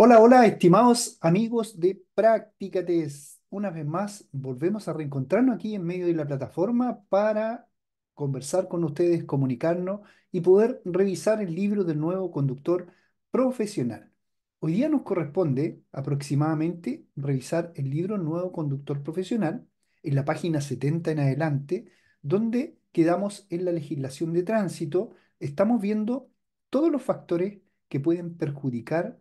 Hola, hola, estimados amigos de Practicates. Una vez más, volvemos a reencontrarnos aquí en medio de la plataforma para conversar con ustedes, comunicarnos y poder revisar el libro del nuevo conductor profesional. Hoy día nos corresponde aproximadamente revisar el libro Nuevo Conductor Profesional en la página 70 en adelante, donde quedamos en la legislación de tránsito. Estamos viendo todos los factores que pueden perjudicar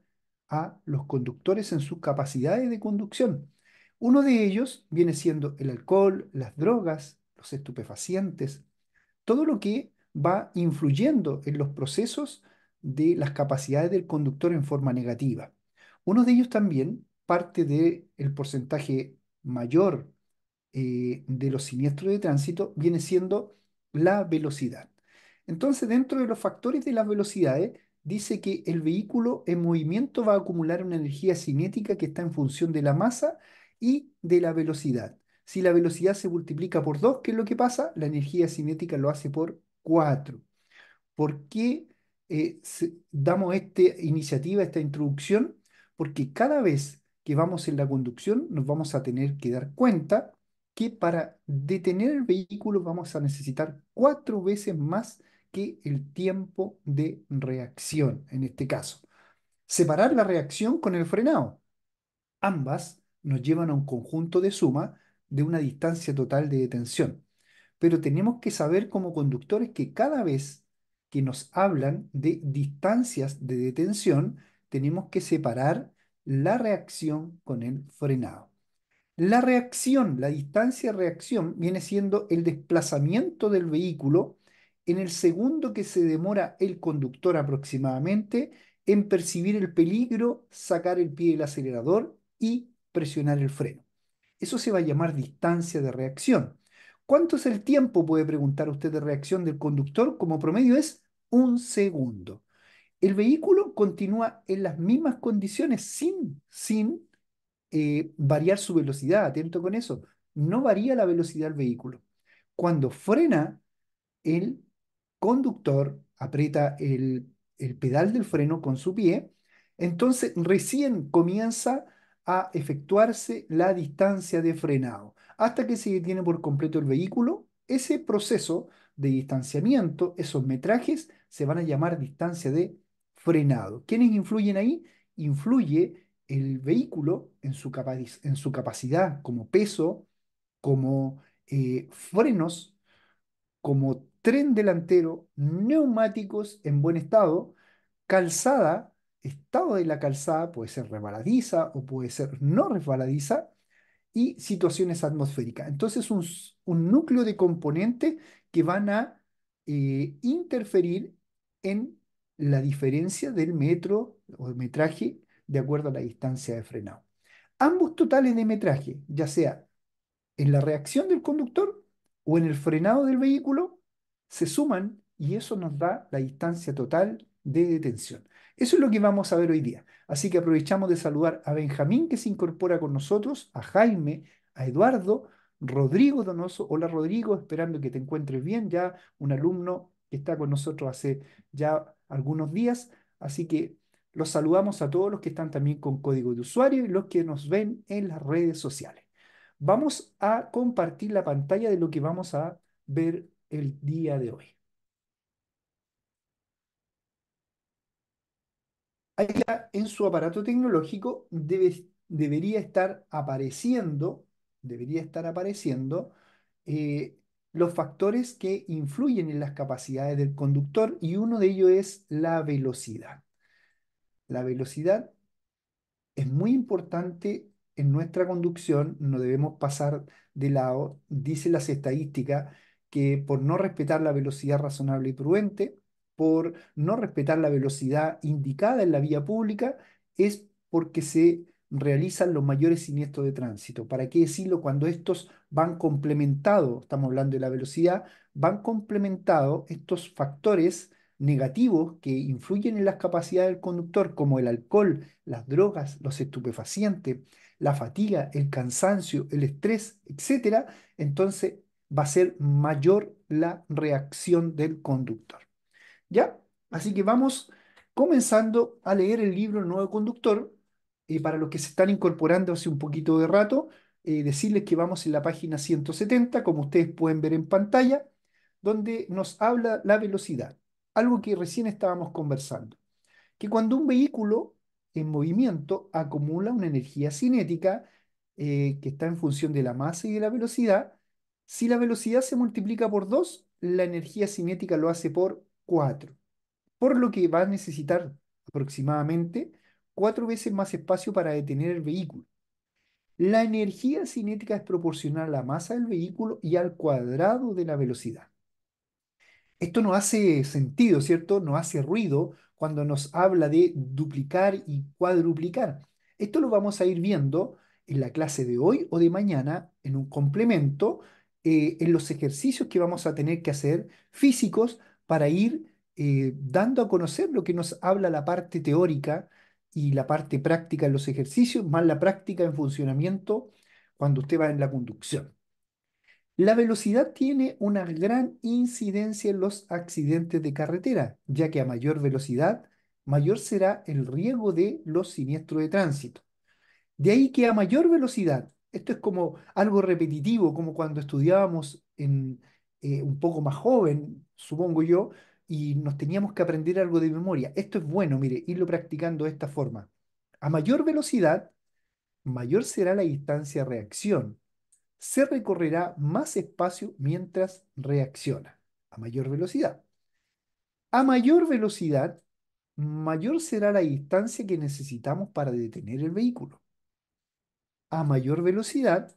a los conductores en sus capacidades de conducción. Uno de ellos viene siendo el alcohol, las drogas, los estupefacientes, todo lo que va influyendo en los procesos de las capacidades del conductor en forma negativa. Uno de ellos también parte del porcentaje mayor eh, de los siniestros de tránsito, viene siendo la velocidad. Entonces, dentro de los factores de las velocidades, dice que el vehículo en movimiento va a acumular una energía cinética que está en función de la masa y de la velocidad. Si la velocidad se multiplica por 2, ¿qué es lo que pasa? La energía cinética lo hace por 4. ¿Por qué eh, damos esta iniciativa, esta introducción? Porque cada vez que vamos en la conducción nos vamos a tener que dar cuenta que para detener el vehículo vamos a necesitar cuatro veces más el tiempo de reacción, en este caso. Separar la reacción con el frenado. Ambas nos llevan a un conjunto de suma de una distancia total de detención. Pero tenemos que saber como conductores que cada vez que nos hablan de distancias de detención, tenemos que separar la reacción con el frenado. La reacción, la distancia de reacción, viene siendo el desplazamiento del vehículo en el segundo que se demora el conductor aproximadamente en percibir el peligro, sacar el pie del acelerador y presionar el freno. Eso se va a llamar distancia de reacción. ¿Cuánto es el tiempo? Puede preguntar usted de reacción del conductor. Como promedio es un segundo. El vehículo continúa en las mismas condiciones sin, sin eh, variar su velocidad. Atento con eso. No varía la velocidad del vehículo. Cuando frena, el conductor aprieta el, pedal del freno con su pie, entonces recién comienza a efectuarse la distancia de frenado. Hasta que se detiene por completo el vehículo, ese proceso de distanciamiento, esos metrajes, se van a llamar distancia de frenado. ¿Quiénes influyen ahí? Influye el vehículo en su, en su capacidad como peso, como eh, frenos, como tren delantero, neumáticos en buen estado, calzada, estado de la calzada, puede ser resbaladiza o puede ser no resbaladiza, y situaciones atmosféricas. Entonces, un, núcleo de componentes que van a eh, interferir en la diferencia del metro o de metraje de acuerdo a la distancia de frenado. Ambos totales de metraje, ya sea en la reacción del conductor o en el frenado del vehículo, se suman y eso nos da la distancia total de detención. Eso es lo que vamos a ver hoy día. Así que aprovechamos de saludar a Benjamín que se incorpora con nosotros, a Jaime, a Eduardo, Rodrigo Donoso. Hola Rodrigo, esperando que te encuentres bien, ya un alumno que está con nosotros hace ya algunos días. Así que los saludamos a todos los que están también con código de usuario y los que nos ven en las redes sociales. Vamos a compartir la pantalla de lo que vamos a ver el día de hoy. en su aparato tecnológico debe, debería estar apareciendo, debería estar apareciendo eh, los factores que influyen en las capacidades del conductor y uno de ellos es la velocidad. La velocidad es muy importante en nuestra conducción, no debemos pasar de lado, dice las estadísticas, que por no respetar la velocidad razonable y prudente, por no respetar la velocidad indicada en la vía pública, es porque se realizan los mayores siniestros de tránsito. ¿Para qué decirlo cuando estos van complementados, estamos hablando de la velocidad, van complementados estos factores negativos que influyen en las capacidades del conductor, como el alcohol, las drogas, los estupefacientes, la fatiga, el cansancio, el estrés, etcétera, entonces va a ser mayor la reacción del conductor. ¿Ya? Así que vamos comenzando a leer el libro El Nuevo Conductor. para los que se están incorporando hace un poquito de rato, eh, decirles que vamos en la página 170, como ustedes pueden ver en pantalla, donde nos habla la velocidad, algo que recién estábamos conversando. Que cuando un vehículo en movimiento acumula una energía cinética eh, que está en función de la masa y de la velocidad, si la velocidad se multiplica por 2, la energía cinética lo hace por 4, por lo que va a necesitar aproximadamente 4 veces más espacio para detener el vehículo. La energía cinética es proporcional a la masa del vehículo y al cuadrado de la velocidad. Esto no hace sentido, ¿cierto? No hace ruido cuando nos habla de duplicar y cuadruplicar. Esto lo vamos a ir viendo en la clase de hoy o de mañana en un complemento eh, en los ejercicios que vamos a tener que hacer físicos para ir eh, dando a conocer lo que nos habla la parte teórica y la parte práctica en los ejercicios, más la práctica en funcionamiento cuando usted va en la conducción. La velocidad tiene una gran incidencia en los accidentes de carretera, ya que a mayor velocidad, mayor será el riesgo de los siniestros de tránsito. De ahí que a mayor velocidad esto es como algo repetitivo, como cuando estudiábamos en, eh, un poco más joven, supongo yo, y nos teníamos que aprender algo de memoria. Esto es bueno, mire, irlo practicando de esta forma. A mayor velocidad, mayor será la distancia de reacción. Se recorrerá más espacio mientras reacciona, a mayor velocidad. A mayor velocidad, mayor será la distancia que necesitamos para detener el vehículo a mayor velocidad,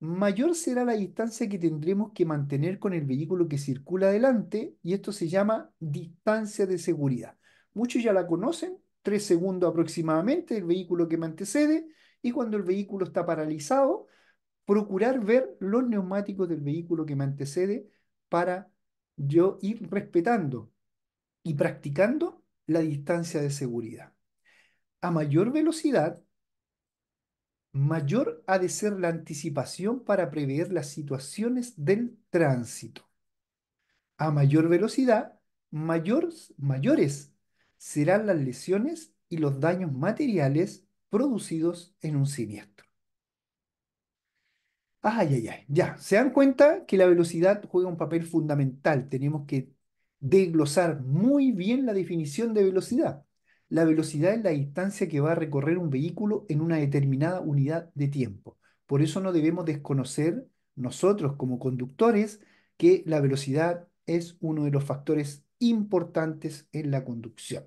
mayor será la distancia que tendremos que mantener con el vehículo que circula adelante y esto se llama distancia de seguridad. Muchos ya la conocen, tres segundos aproximadamente, el vehículo que me antecede y cuando el vehículo está paralizado, procurar ver los neumáticos del vehículo que me antecede para yo ir respetando y practicando la distancia de seguridad. A mayor velocidad, mayor ha de ser la anticipación para prever las situaciones del tránsito. A mayor velocidad, mayores serán las lesiones y los daños materiales producidos en un siniestro. Ay, ay, ay, ya. Se dan cuenta que la velocidad juega un papel fundamental. Tenemos que desglosar muy bien la definición de velocidad. La velocidad es la distancia que va a recorrer un vehículo en una determinada unidad de tiempo. Por eso no debemos desconocer nosotros como conductores que la velocidad es uno de los factores importantes en la conducción.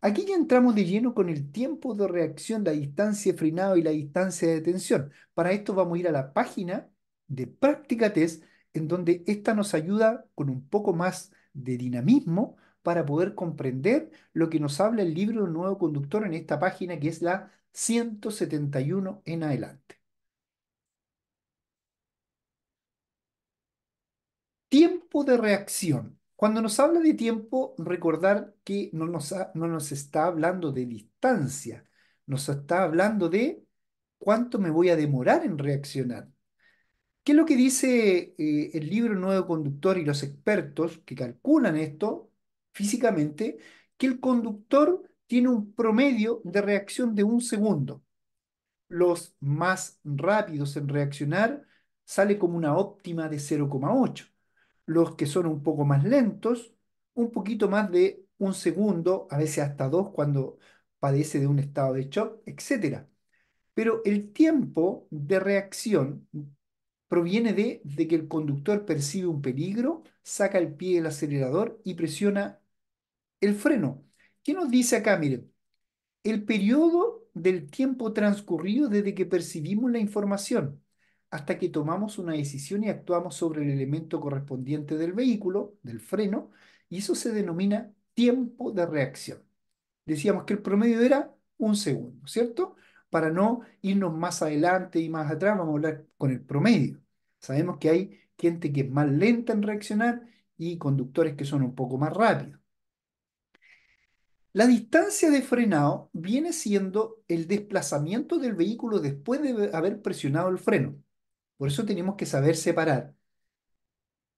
Aquí ya entramos de lleno con el tiempo de reacción, la distancia de frenado y la distancia de detención. Para esto vamos a ir a la página de práctica test, en donde esta nos ayuda con un poco más de dinamismo para poder comprender lo que nos habla el libro nuevo conductor en esta página que es la 171 en adelante. Tiempo de reacción. Cuando nos habla de tiempo, recordar que no nos, no nos, está hablando de distancia, nos está hablando de cuánto me voy a demorar en reaccionar. ¿Qué es lo que dice eh, el libro Nuevo Conductor y los expertos que calculan esto? físicamente que el conductor tiene un promedio de reacción de un segundo. Los más rápidos en reaccionar sale como una óptima de 0,8. Los que son un poco más lentos, un poquito más de un segundo, a veces hasta dos cuando padece de un estado de shock, etc. Pero el tiempo de reacción proviene de, de que el conductor percibe un peligro, saca el pie del acelerador y presiona el freno. ¿Qué nos dice acá? Miren, el periodo del tiempo transcurrido desde que percibimos la información hasta que tomamos una decisión y actuamos sobre el elemento correspondiente del vehículo, del freno, y eso se denomina tiempo de reacción. Decíamos que el promedio era un segundo, ¿cierto? Para no irnos más adelante y más atrás, vamos a hablar con el promedio. Sabemos que hay gente que es más lenta en reaccionar y conductores que son un poco más rápidos. La distancia de frenado viene siendo el desplazamiento del vehículo después de haber presionado el freno. Por eso tenemos que saber separar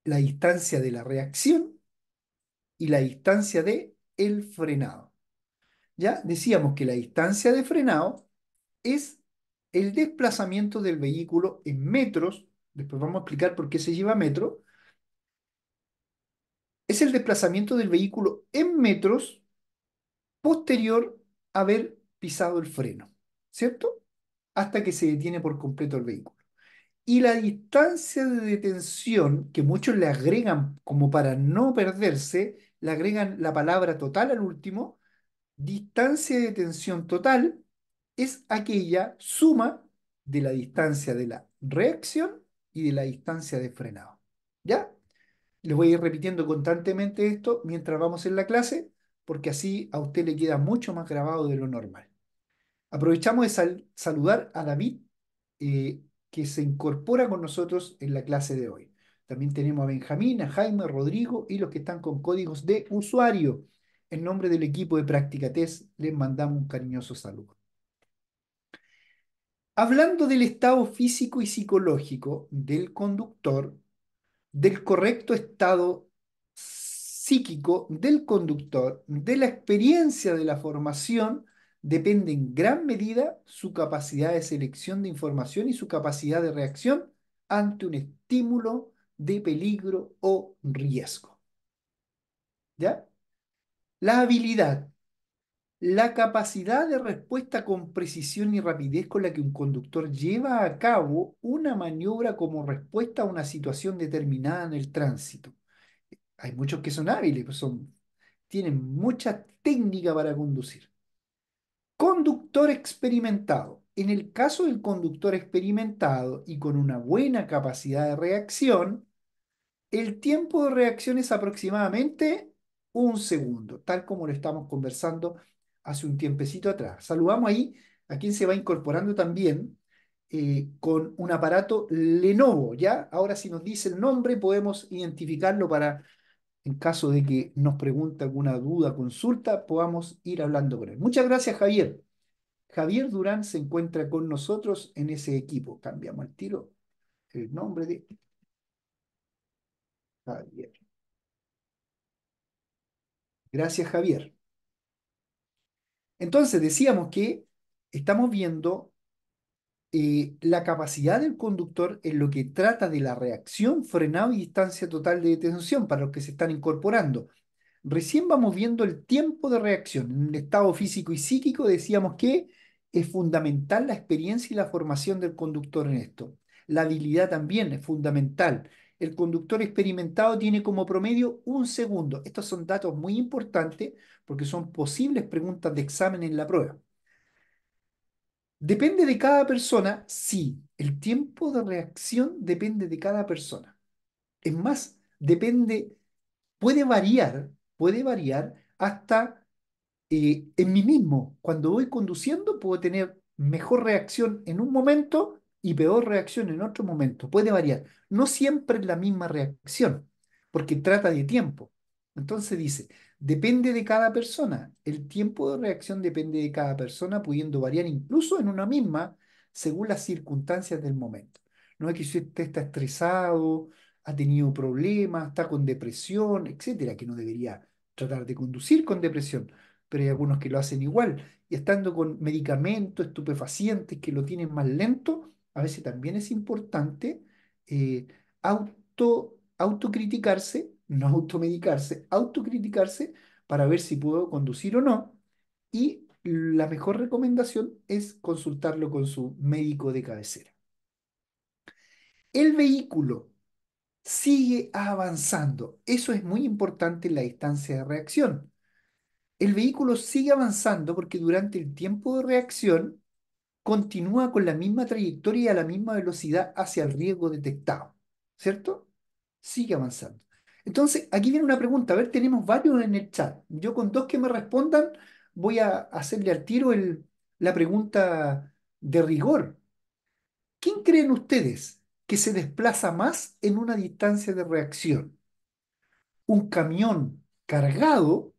la distancia de la reacción y la distancia de el frenado. Ya decíamos que la distancia de frenado es el desplazamiento del vehículo en metros después vamos a explicar por qué se lleva metro, es el desplazamiento del vehículo en metros posterior a haber pisado el freno, ¿cierto? Hasta que se detiene por completo el vehículo. Y la distancia de detención, que muchos le agregan como para no perderse, le agregan la palabra total al último, distancia de detención total es aquella suma de la distancia de la reacción y de la distancia de frenado. ¿Ya? Les voy a ir repitiendo constantemente esto mientras vamos en la clase, porque así a usted le queda mucho más grabado de lo normal. Aprovechamos de saludar a David, eh, que se incorpora con nosotros en la clase de hoy. También tenemos a Benjamín, a Jaime, a Rodrigo y los que están con códigos de usuario. En nombre del equipo de Práctica Test les mandamos un cariñoso saludo. Hablando del estado físico y psicológico del conductor, del correcto estado psíquico del conductor, de la experiencia de la formación, depende en gran medida su capacidad de selección de información y su capacidad de reacción ante un estímulo de peligro o riesgo. ¿Ya? La habilidad la capacidad de respuesta con precisión y rapidez con la que un conductor lleva a cabo una maniobra como respuesta a una situación determinada en el tránsito. Hay muchos que son hábiles, pues son, tienen mucha técnica para conducir. Conductor experimentado. En el caso del conductor experimentado y con una buena capacidad de reacción, el tiempo de reacción es aproximadamente un segundo, tal como lo estamos conversando hace un tiempecito atrás. Saludamos ahí a quien se va incorporando también eh, con un aparato Lenovo, ¿ya? Ahora si nos dice el nombre podemos identificarlo para, en caso de que nos pregunte alguna duda, consulta, podamos ir hablando con él. Muchas gracias, Javier. Javier Durán se encuentra con nosotros en ese equipo. Cambiamos el tiro, el nombre de Javier. Gracias, Javier. Entonces, decíamos que estamos viendo eh, la capacidad del conductor en lo que trata de la reacción, frenado y distancia total de detención para los que se están incorporando. Recién vamos viendo el tiempo de reacción. En un estado físico y psíquico decíamos que es fundamental la experiencia y la formación del conductor en esto. La habilidad también es fundamental el conductor experimentado tiene como promedio un segundo. Estos son datos muy importantes porque son posibles preguntas de examen en la prueba. Depende de cada persona, sí, el tiempo de reacción depende de cada persona. Es más, depende, puede variar, puede variar hasta eh, en mí mismo. Cuando voy conduciendo puedo tener mejor reacción en un momento y peor reacción en otro momento. Puede variar. No siempre es la misma reacción, porque trata de tiempo. Entonces dice, depende de cada persona. El tiempo de reacción depende de cada persona, pudiendo variar incluso en una misma según las circunstancias del momento. No es que usted está estresado, ha tenido problemas, está con depresión, etcétera, que no debería tratar de conducir con depresión, pero hay algunos que lo hacen igual. Y estando con medicamentos, estupefacientes que lo tienen más lento, a veces también es importante eh, auto, autocriticarse, no automedicarse, autocriticarse para ver si puedo conducir o no. Y la mejor recomendación es consultarlo con su médico de cabecera. El vehículo sigue avanzando. Eso es muy importante en la distancia de reacción. El vehículo sigue avanzando porque durante el tiempo de reacción continúa con la misma trayectoria y a la misma velocidad hacia el riesgo detectado, ¿cierto? Sigue avanzando. Entonces, aquí viene una pregunta. A ver, tenemos varios en el chat. Yo con dos que me respondan voy a hacerle al tiro la pregunta de rigor. ¿Quién creen ustedes que se desplaza más en una distancia de reacción? ¿Un camión cargado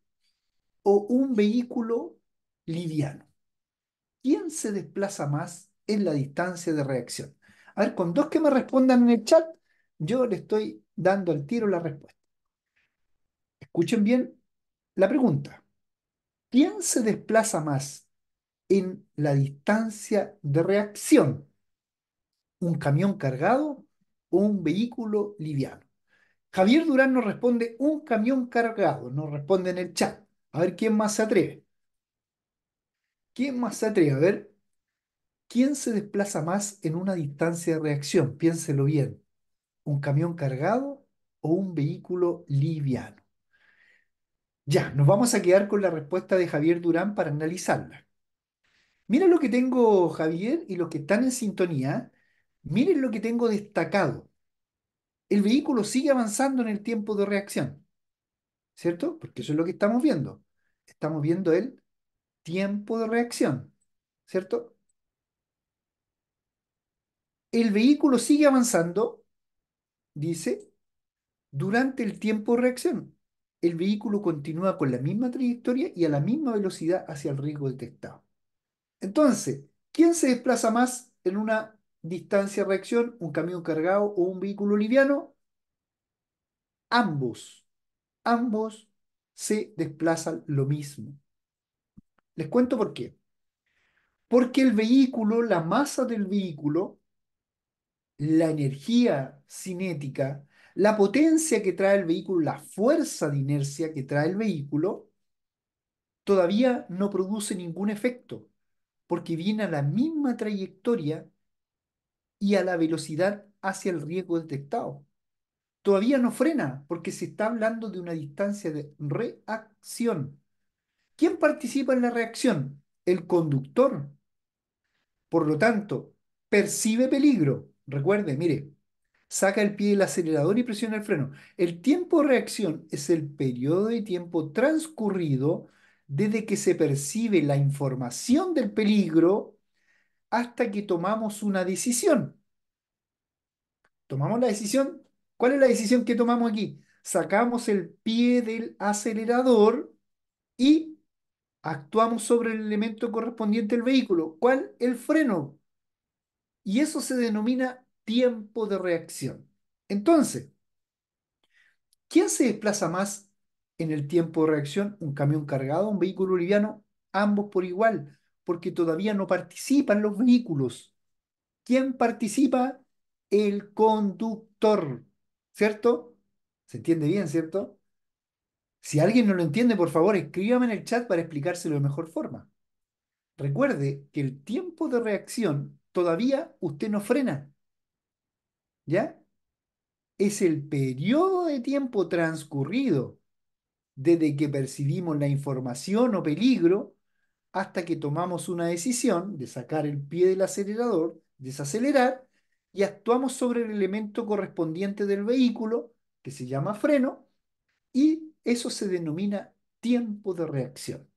o un vehículo liviano? ¿quién se desplaza más en la distancia de reacción? A ver, con dos que me respondan en el chat, yo le estoy dando al tiro la respuesta. Escuchen bien la pregunta. ¿Quién se desplaza más en la distancia de reacción? ¿Un camión cargado o un vehículo liviano? Javier Durán nos responde un camión cargado, nos responde en el chat. A ver quién más se atreve. ¿Quién más se atreve? A ver, ¿quién se desplaza más en una distancia de reacción? Piénselo bien. ¿Un camión cargado o un vehículo liviano? Ya, nos vamos a quedar con la respuesta de Javier Durán para analizarla. Miren lo que tengo, Javier, y los que están en sintonía, miren lo que tengo destacado. El vehículo sigue avanzando en el tiempo de reacción, ¿cierto? Porque eso es lo que estamos viendo. Estamos viendo él tiempo de reacción, ¿cierto? El vehículo sigue avanzando, dice, durante el tiempo de reacción. El vehículo continúa con la misma trayectoria y a la misma velocidad hacia el riesgo detectado. Entonces, ¿quién se desplaza más en una distancia de reacción, un camión cargado o un vehículo liviano? Ambos, ambos se desplazan lo mismo. Les cuento por qué. Porque el vehículo, la masa del vehículo, la energía cinética, la potencia que trae el vehículo, la fuerza de inercia que trae el vehículo, todavía no produce ningún efecto, porque viene a la misma trayectoria y a la velocidad hacia el riesgo detectado. Todavía no frena, porque se está hablando de una distancia de reacción. ¿Quién participa en la reacción? El conductor. Por lo tanto, percibe peligro. Recuerde, mire, saca el pie del acelerador y presiona el freno. El tiempo de reacción es el periodo de tiempo transcurrido desde que se percibe la información del peligro hasta que tomamos una decisión. Tomamos la decisión. ¿Cuál es la decisión que tomamos aquí? Sacamos el pie del acelerador y actuamos sobre el elemento correspondiente al vehículo. ¿Cuál? El freno. Y eso se denomina tiempo de reacción. Entonces, ¿quién se desplaza más en el tiempo de reacción? ¿Un camión cargado, un vehículo liviano? Ambos por igual, porque todavía no participan los vehículos. ¿Quién participa? El conductor, ¿cierto? ¿Se entiende bien, cierto? Si alguien no lo entiende, por favor, escríbame en el chat para explicárselo de mejor forma. Recuerde que el tiempo de reacción todavía usted no frena. ¿Ya? Es el periodo de tiempo transcurrido desde que percibimos la información o peligro hasta que tomamos una decisión de sacar el pie del acelerador, desacelerar y actuamos sobre el elemento correspondiente del vehículo, que se llama freno, y eso se denomina tiempo de reacción.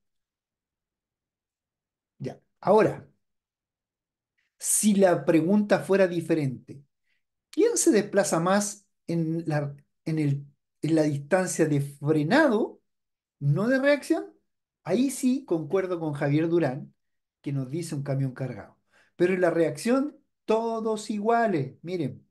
Ya. Ahora, si la pregunta fuera diferente, ¿quién se desplaza más en la, en la distancia de frenado, no de reacción? Ahí sí concuerdo con Javier Durán, que nos dice un camión cargado. Pero en la reacción, todos iguales. Miren,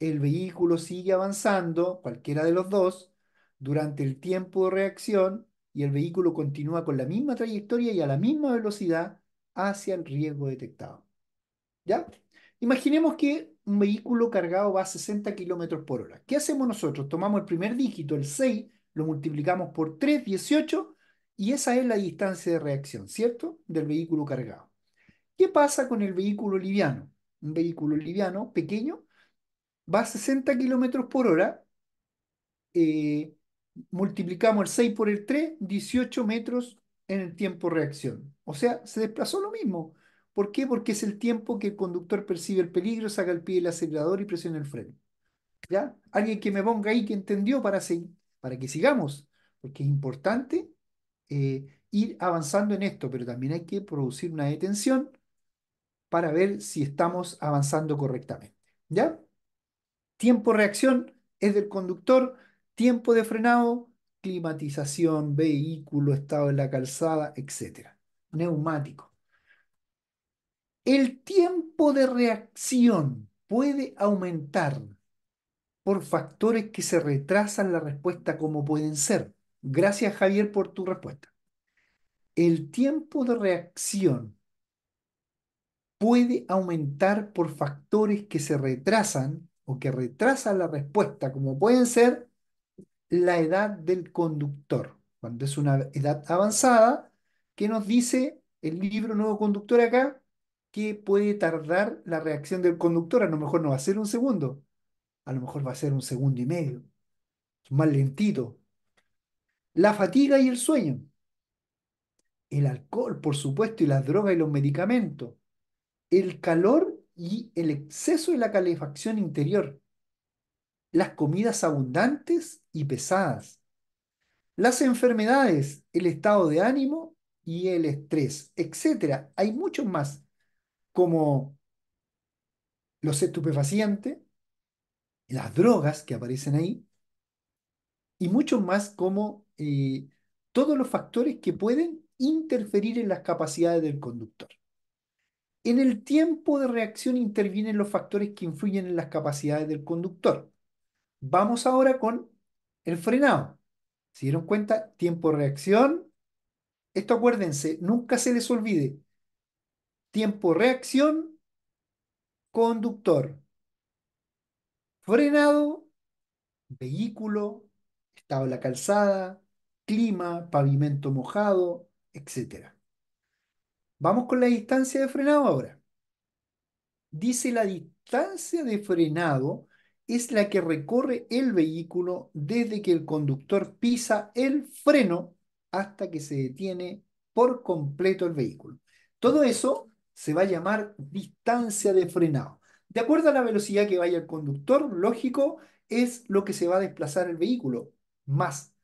el vehículo sigue avanzando, cualquiera de los dos, durante el tiempo de reacción y el vehículo continúa con la misma trayectoria y a la misma velocidad hacia el riesgo detectado. ¿Ya? Imaginemos que un vehículo cargado va a 60 km por hora. ¿Qué hacemos nosotros? Tomamos el primer dígito, el 6, lo multiplicamos por 3, 18, y esa es la distancia de reacción, ¿cierto? Del vehículo cargado. ¿Qué pasa con el vehículo liviano? Un vehículo liviano pequeño va a 60 km por hora eh, multiplicamos el 6 por el 3, 18 metros en el tiempo reacción. O sea, se desplazó lo mismo. ¿Por qué? Porque es el tiempo que el conductor percibe el peligro, saca el pie del acelerador y presiona el freno. ¿Ya? Alguien que me ponga ahí que entendió para, seguir, para que sigamos, porque es importante eh, ir avanzando en esto, pero también hay que producir una detención para ver si estamos avanzando correctamente. ¿Ya? Tiempo reacción es del conductor tiempo de frenado, climatización, vehículo, estado de la calzada, etc. Neumático. El tiempo de reacción puede aumentar por factores que se retrasan la respuesta como pueden ser. Gracias Javier por tu respuesta. El tiempo de reacción puede aumentar por factores que se retrasan o que retrasan la respuesta como pueden ser la edad del conductor. Cuando es una edad avanzada, ¿qué nos dice el libro Nuevo Conductor acá? Que puede tardar la reacción del conductor. A lo mejor no va a ser un segundo, a lo mejor va a ser un segundo y medio. Es más lentito. La fatiga y el sueño. El alcohol, por supuesto, y las drogas y los medicamentos. El calor y el exceso de la calefacción interior las comidas abundantes y pesadas, las enfermedades, el estado de ánimo y el estrés, etc. Hay muchos más, como los estupefacientes, las drogas que aparecen ahí, y muchos más como eh, todos los factores que pueden interferir en las capacidades del conductor. En el tiempo de reacción intervienen los factores que influyen en las capacidades del conductor. Vamos ahora con el frenado. ¿Se dieron cuenta? Tiempo de reacción. Esto acuérdense, nunca se les olvide. Tiempo reacción, conductor. Frenado, vehículo, estado la calzada, clima, pavimento mojado, etc. Vamos con la distancia de frenado ahora. Dice la distancia de frenado es la que recorre el vehículo desde que el conductor pisa el freno hasta que se detiene por completo el vehículo. Todo eso se va a llamar distancia de frenado. De acuerdo a la velocidad que vaya el conductor, lógico, es lo que se va a desplazar el vehículo, más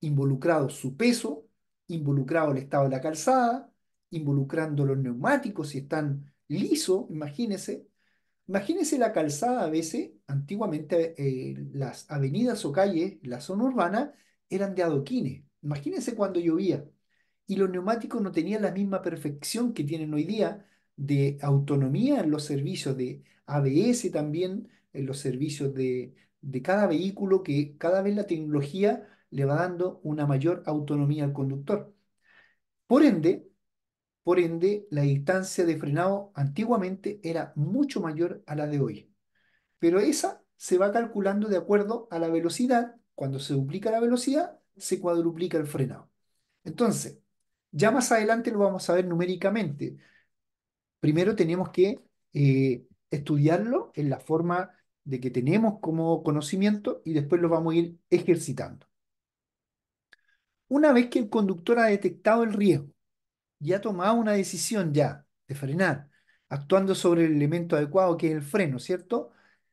involucrado su peso, involucrado el estado de la calzada, involucrando los neumáticos si están liso imagínense. Imagínense la calzada a veces antiguamente eh, las avenidas o calles, la zona urbana, eran de adoquines. Imagínense cuando llovía. Y los neumáticos no tenían la misma perfección que tienen hoy día de autonomía en los servicios de ABS también, en los servicios de, de cada vehículo, que cada vez la tecnología le va dando una mayor autonomía al conductor. Por ende, por ende, la distancia de frenado antiguamente era mucho mayor a la de hoy pero esa se va calculando de acuerdo a la velocidad. Cuando se duplica la velocidad, se cuadruplica el frenado. Entonces, ya más adelante lo vamos a ver numéricamente. Primero tenemos que eh, estudiarlo en la forma de que tenemos como conocimiento y después lo vamos a ir ejercitando. Una vez que el conductor ha detectado el riesgo y ha tomado una decisión ya de frenar, actuando sobre el elemento adecuado que es el freno, ¿cierto?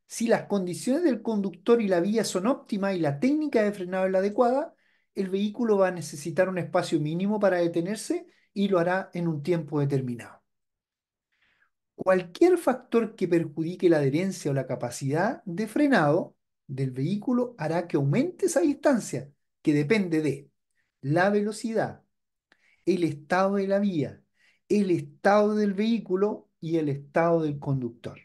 Si las condiciones del conductor y la vía son óptimas y la técnica de frenado es la adecuada, el vehículo va a necesitar un espacio mínimo para detenerse y lo hará en un tiempo determinado. Cualquier factor que perjudique la adherencia o la capacidad de frenado del vehículo hará que aumente esa distancia, que depende de la velocidad, el estado de la vía, el estado del vehículo y el estado del conductor.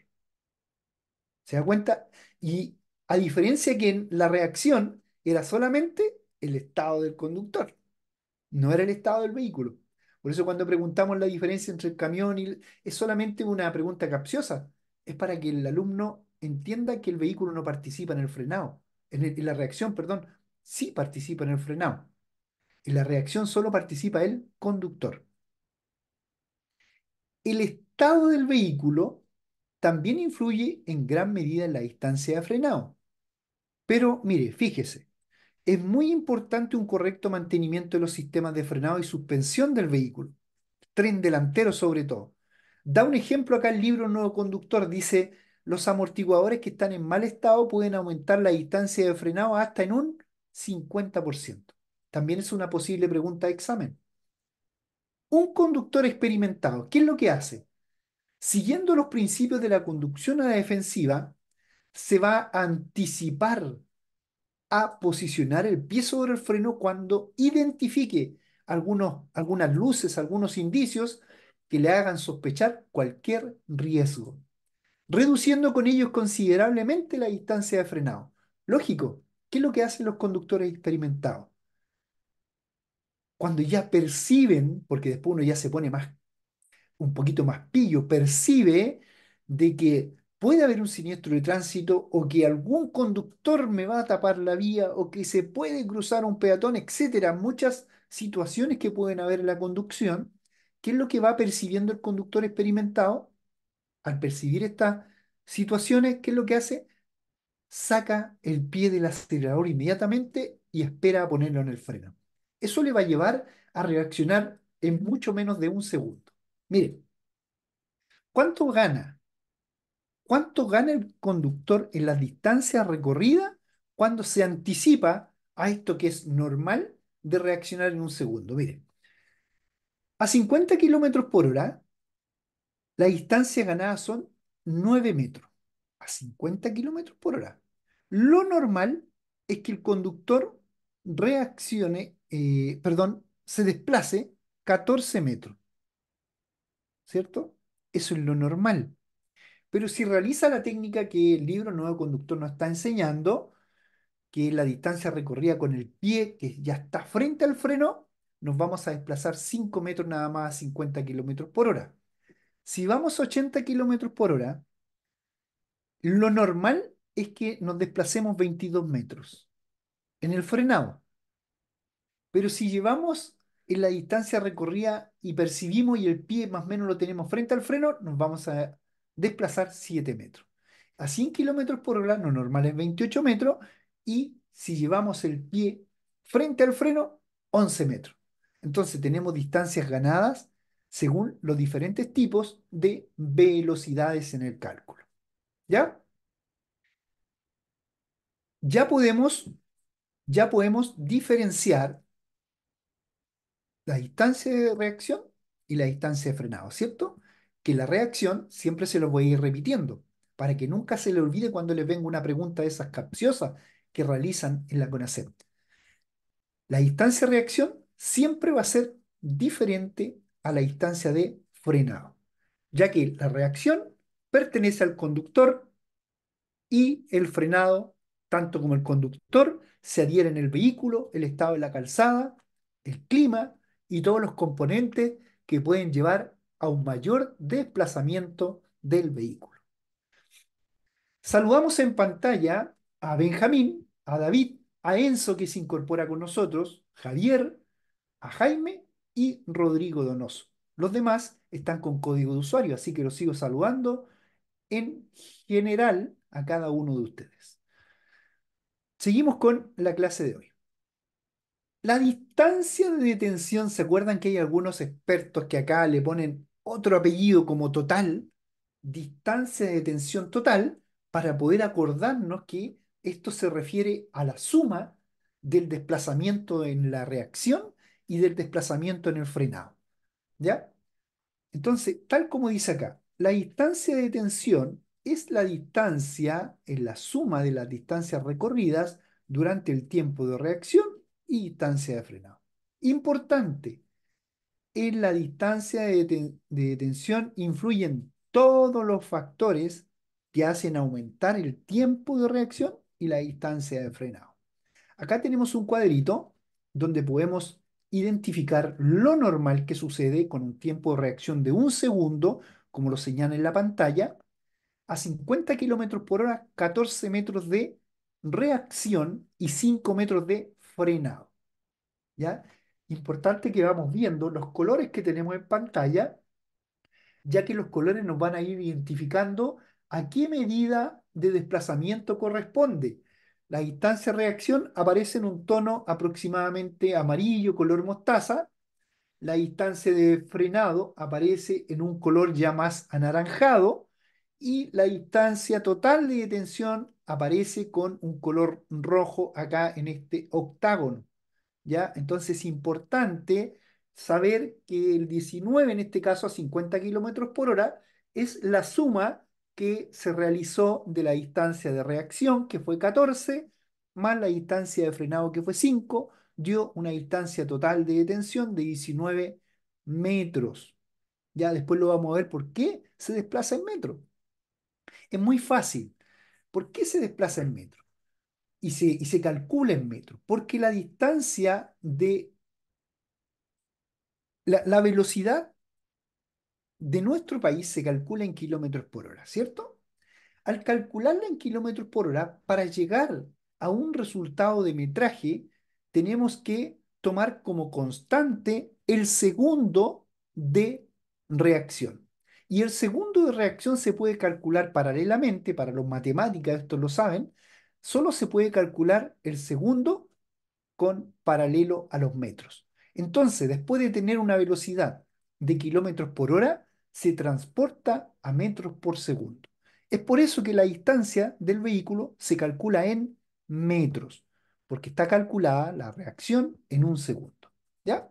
¿Se da cuenta? Y a diferencia que en la reacción era solamente el estado del conductor, no era el estado del vehículo. Por eso cuando preguntamos la diferencia entre el camión y... El, es solamente una pregunta capciosa. Es para que el alumno entienda que el vehículo no participa en el frenado. En, la reacción, perdón, sí participa en el frenado. En la reacción solo participa el conductor. El estado del vehículo también influye en gran medida en la distancia de frenado. Pero mire, fíjese, es muy importante un correcto mantenimiento de los sistemas de frenado y suspensión del vehículo, tren delantero sobre todo. Da un ejemplo acá el libro Nuevo Conductor, dice, los amortiguadores que están en mal estado pueden aumentar la distancia de frenado hasta en un 50%. También es una posible pregunta de examen. Un conductor experimentado, ¿qué es lo que hace? siguiendo los principios de la conducción a la defensiva, se va a anticipar a posicionar el pie sobre el freno cuando identifique algunas luces, algunos indicios que le hagan sospechar cualquier riesgo, reduciendo con ellos considerablemente la distancia de frenado. Lógico, ¿qué es lo que hacen los conductores experimentados? Cuando ya perciben, porque después uno ya se pone más un poquito más pillo, percibe de que puede haber un siniestro de tránsito o que algún conductor me va a tapar la vía o que se puede cruzar un peatón, etcétera, muchas situaciones que pueden haber en la conducción, ¿qué es lo que va percibiendo el conductor experimentado? Al percibir estas situaciones, ¿qué es lo que hace? Saca el pie del acelerador inmediatamente y espera a ponerlo en el freno. Eso le va a llevar a reaccionar en mucho menos de un segundo. Mire, ¿cuánto gana? ¿Cuánto gana el conductor en la distancia recorrida cuando se anticipa a esto que es normal de reaccionar en un segundo? Mire, a 50 kilómetros por hora, la distancia ganada son 9 metros. A 50 kilómetros por hora. Lo normal es que el conductor reaccione, eh, perdón, se desplace 14 metros. ¿cierto? Eso es lo normal. Pero si realiza la técnica que el libro Nuevo Conductor nos está enseñando, que la distancia recorrida con el pie, que ya está frente al freno, nos vamos a desplazar 5 metros nada más a 50 kilómetros por hora. Si vamos a 80 kilómetros por hora, lo normal es que nos desplacemos 22 metros en el frenado. Pero si llevamos en la distancia recorrida y percibimos y el pie más o menos lo tenemos frente al freno, nos vamos a desplazar 7 metros. A 100 kilómetros por hora, lo normal es 28 metros, y si llevamos el pie frente al freno, 11 metros. Entonces tenemos distancias ganadas según los diferentes tipos de velocidades en el cálculo. ¿Ya? Ya podemos, ya podemos diferenciar la distancia de reacción y la distancia de frenado, ¿cierto? Que la reacción siempre se lo voy a ir repitiendo para que nunca se le olvide cuando les venga una pregunta de esas capciosas que realizan en la CONACET. La distancia de reacción siempre va a ser diferente a la distancia de frenado, ya que la reacción pertenece al conductor y el frenado, tanto como el conductor, se en el vehículo, el estado de la calzada, el clima y todos los componentes que pueden llevar a un mayor desplazamiento del vehículo. Saludamos en pantalla a Benjamín, a David, a Enzo que se incorpora con nosotros, Javier, a Jaime y Rodrigo Donoso. Los demás están con código de usuario, así que los sigo saludando en general a cada uno de ustedes. Seguimos con la clase de hoy. La distancia de detención, ¿se acuerdan que hay algunos expertos que acá le ponen otro apellido como total? Distancia de detención total para poder acordarnos que esto se refiere a la suma del desplazamiento en la reacción y del desplazamiento en el frenado. ¿Ya? Entonces, tal como dice acá, la distancia de detención es la distancia es la suma de las distancias recorridas durante el tiempo de reacción y distancia de frenado. Importante, en la distancia de, detención influyen todos los factores que hacen aumentar el tiempo de reacción y la distancia de frenado. Acá tenemos un cuadrito donde podemos identificar lo normal que sucede con un tiempo de reacción de un segundo, como lo señala en la pantalla, a 50 km por hora, 14 metros de reacción y 5 metros de frenado. ¿Ya? Importante que vamos viendo los colores que tenemos en pantalla, ya que los colores nos van a ir identificando a qué medida de desplazamiento corresponde. La distancia de reacción aparece en un tono aproximadamente amarillo, color mostaza. La distancia de frenado aparece en un color ya más anaranjado. Y la distancia total de detención aparece con un color rojo acá en este octágono. ¿ya? Entonces es importante saber que el 19, en este caso a 50 kilómetros por hora, es la suma que se realizó de la distancia de reacción, que fue 14, más la distancia de frenado, que fue 5, dio una distancia total de detención de 19 metros. Ya después lo vamos a ver por qué se desplaza en metro. Es muy fácil. ¿Por qué se desplaza en metro? Y se, se calcula en metro. Porque la distancia de... La, la velocidad de nuestro país se calcula en kilómetros por hora, ¿cierto? Al calcularla en kilómetros por hora, para llegar a un resultado de metraje, tenemos que tomar como constante el segundo de reacción. Y el segundo de reacción se puede calcular paralelamente, para los matemáticas, esto lo saben, solo se puede calcular el segundo con paralelo a los metros. Entonces, después de tener una velocidad de kilómetros por hora, se transporta a metros por segundo. Es por eso que la distancia del vehículo se calcula en metros, porque está calculada la reacción en un segundo. ¿Ya?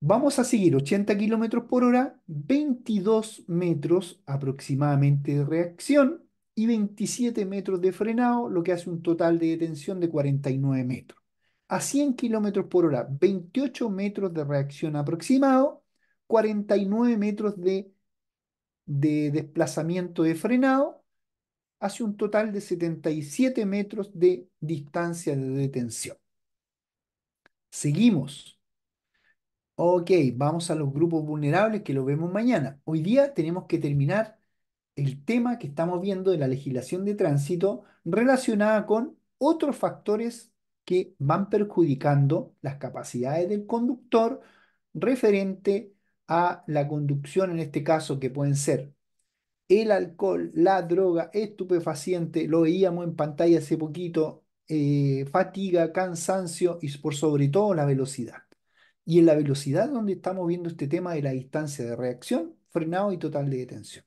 Vamos a seguir 80 kilómetros por hora, 22 metros aproximadamente de reacción y 27 metros de frenado, lo que hace un total de detención de 49 metros. A 100 kilómetros por hora, 28 metros de reacción aproximado, 49 metros de, de desplazamiento de frenado, hace un total de 77 metros de distancia de detención. Seguimos. Ok, vamos a los grupos vulnerables que lo vemos mañana. Hoy día tenemos que terminar el tema que estamos viendo de la legislación de tránsito relacionada con otros factores que van perjudicando las capacidades del conductor referente a la conducción, en este caso, que pueden ser el alcohol, la droga, estupefaciente, lo veíamos en pantalla hace poquito, eh, fatiga, cansancio y por sobre todo la velocidad y en la velocidad donde estamos viendo este tema de la distancia de reacción, frenado y total de detención.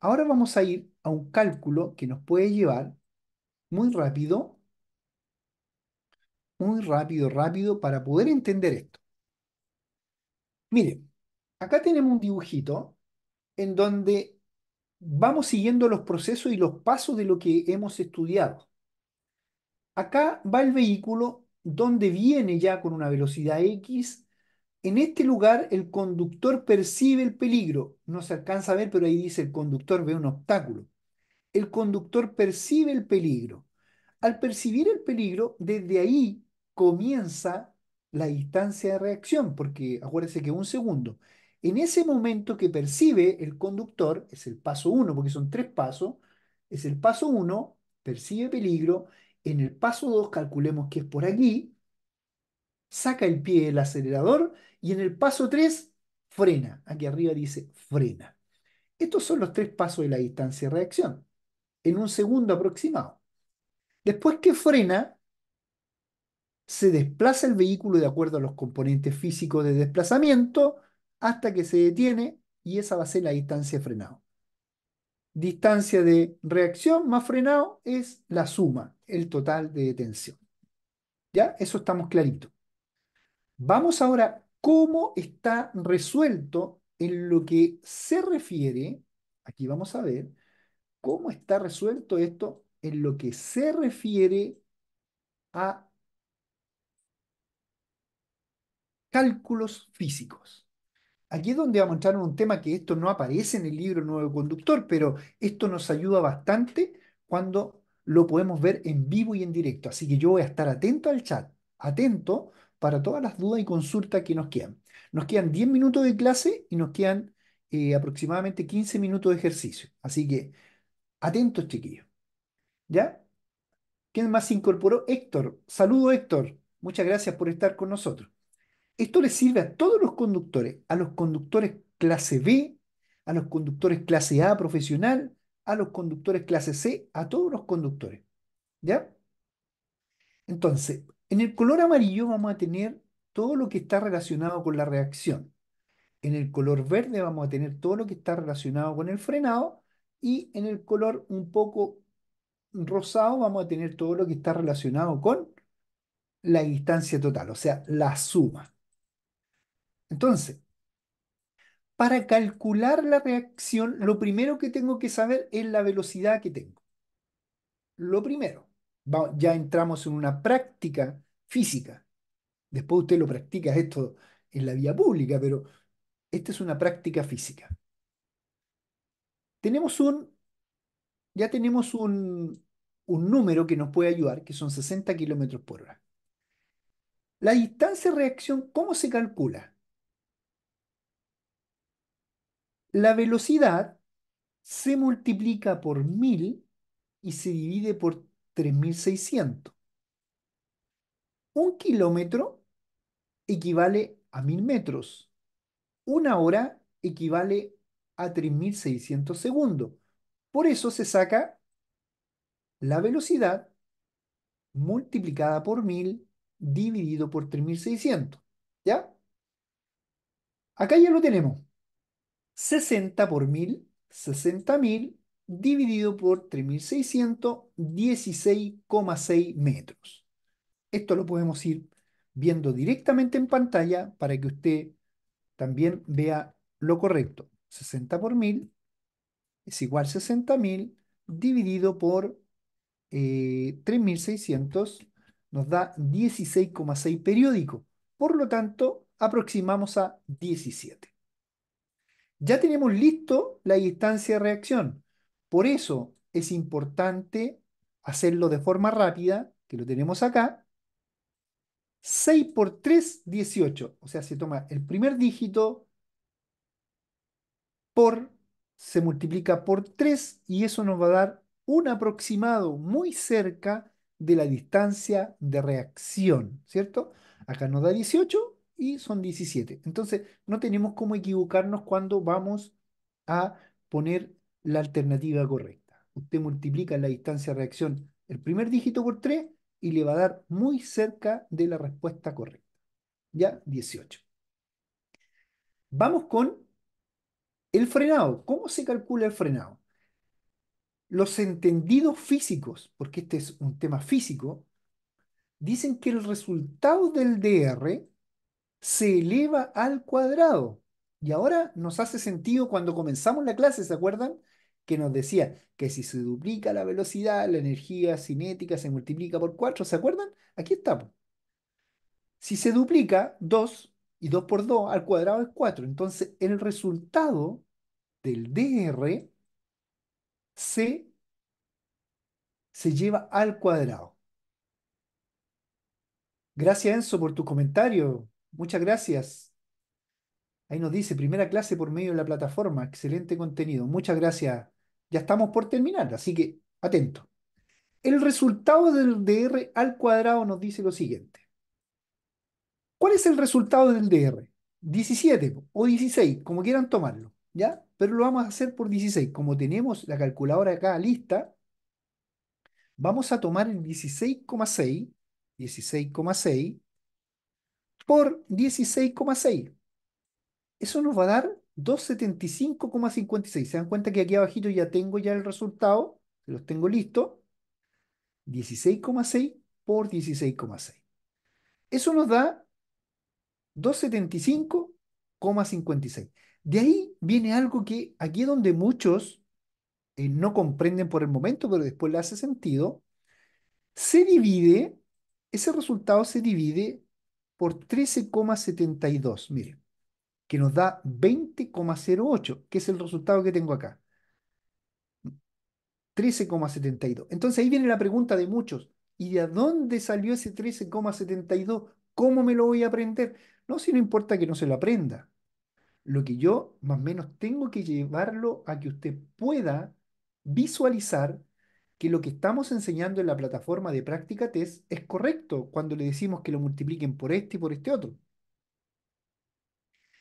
Ahora vamos a ir a un cálculo que nos puede llevar muy rápido, muy rápido, rápido, para poder entender esto. Miren, acá tenemos un dibujito en donde vamos siguiendo los procesos y los pasos de lo que hemos estudiado. Acá va el vehículo donde viene ya con una velocidad X, en este lugar el conductor percibe el peligro. No se alcanza a ver, pero ahí dice el conductor ve un obstáculo. El conductor percibe el peligro. Al percibir el peligro, desde ahí comienza la distancia de reacción, porque acuérdense que un segundo. En ese momento que percibe el conductor, es el paso 1, porque son tres pasos, es el paso uno percibe peligro, en el paso 2 calculemos que es por aquí, saca el pie del acelerador y en el paso 3 frena. Aquí arriba dice frena. Estos son los tres pasos de la distancia de reacción, en un segundo aproximado. Después que frena, se desplaza el vehículo de acuerdo a los componentes físicos de desplazamiento hasta que se detiene y esa va a ser la distancia de frenado distancia de reacción más frenado es la suma, el total de detención ¿Ya? Eso estamos clarito. Vamos ahora cómo está resuelto en lo que se refiere, aquí vamos a ver, cómo está resuelto esto en lo que se refiere a cálculos físicos aquí es donde vamos a entrar en un tema que esto no aparece en el libro Nuevo Conductor, pero esto nos ayuda bastante cuando lo podemos ver en vivo y en directo. Así que yo voy a estar atento al chat, atento para todas las dudas y consultas que nos quedan. Nos quedan 10 minutos de clase y nos quedan eh, aproximadamente 15 minutos de ejercicio. Así que atentos, chiquillos. ¿Ya? ¿Quién más se incorporó? Héctor. Saludo, Héctor. Muchas gracias por estar con nosotros. Esto le sirve a todos los conductores, a los conductores clase B, a los conductores clase A profesional, a los conductores clase C, a todos los conductores. ¿Ya? Entonces, en el color amarillo vamos a tener todo lo que está relacionado con la reacción. En el color verde vamos a tener todo lo que está relacionado con el frenado y en el color un poco rosado vamos a tener todo lo que está relacionado con la distancia total, o sea, la suma. Entonces, para calcular la reacción, lo primero que tengo que saber es la velocidad que tengo. Lo primero. ya entramos en una práctica física. Después usted lo practica esto en la vía pública, pero esta es una práctica física. Tenemos un, ya tenemos un, un número que nos puede ayudar, que son 60 kilómetros por hora. La distancia de reacción, ¿cómo se calcula? La velocidad se multiplica por 1000 y se divide por 3600. Un kilómetro equivale a 1000 metros. Una hora equivale a 3600 segundos. Por eso se saca la velocidad multiplicada por 1000 dividido por 3600. ¿Ya? Acá ya lo tenemos. 60 por 1000, 60.000 dividido por 3600, 16,6 metros. Esto lo podemos ir viendo directamente en pantalla para que usted también vea lo correcto. 60 por 1000 es igual a 60.000 dividido por 3600 eh, nos da 16,6 periódico. Por lo tanto, aproximamos a 17 ya tenemos listo la distancia de reacción. Por eso es importante hacerlo de forma rápida, que lo tenemos acá. 6 por 3, 18. O sea, se toma el primer dígito por, se multiplica por 3 y eso nos va a dar un aproximado muy cerca de la distancia de reacción, ¿cierto? Acá nos da 18 y son 17. Entonces, no tenemos cómo equivocarnos cuando vamos a poner la alternativa correcta. Usted multiplica la distancia de reacción el primer dígito por 3 y le va a dar muy cerca de la respuesta correcta. Ya, 18. Vamos con el frenado. ¿Cómo se calcula el frenado? Los entendidos físicos, porque este es un tema físico, dicen que el resultado del DR se eleva al cuadrado. Y ahora nos hace sentido cuando comenzamos la clase, ¿se acuerdan? Que nos decía que si se duplica la velocidad, la energía cinética se multiplica por 4, ¿se acuerdan? Aquí estamos. Si se duplica 2 y 2 por 2 al cuadrado es 4, entonces el resultado del dr se, lleva al cuadrado. Gracias Enzo por tu comentario. Muchas gracias. Ahí nos dice, primera clase por medio de la plataforma, excelente contenido. Muchas gracias. Ya estamos por terminar, así que atento. El resultado del DR al cuadrado nos dice lo siguiente. ¿Cuál es el resultado del DR? 17 o 16, como quieran tomarlo, ¿ya? Pero lo vamos a hacer por 16. Como tenemos la calculadora acá lista, vamos a tomar el 16,6, 16,6, por 16,6. Eso nos va a dar 275,56. Se dan cuenta que aquí abajito ya tengo ya el resultado, los tengo listo. 16,6 por 16,6. Eso nos da 275,56. De ahí viene algo que aquí es donde muchos eh, no comprenden por el momento, pero después le hace sentido. Se divide, ese resultado se divide por 13,72, miren, que nos da 20,08, que es el resultado que tengo acá. 13,72. Entonces ahí viene la pregunta de muchos, ¿y de dónde salió ese 13,72? ¿Cómo me lo voy a aprender? No, si no importa que no se lo aprenda. Lo que yo más o menos tengo que llevarlo a que usted pueda visualizar que lo que estamos enseñando en la plataforma de práctica test es correcto cuando le decimos que lo multipliquen por este y por este otro.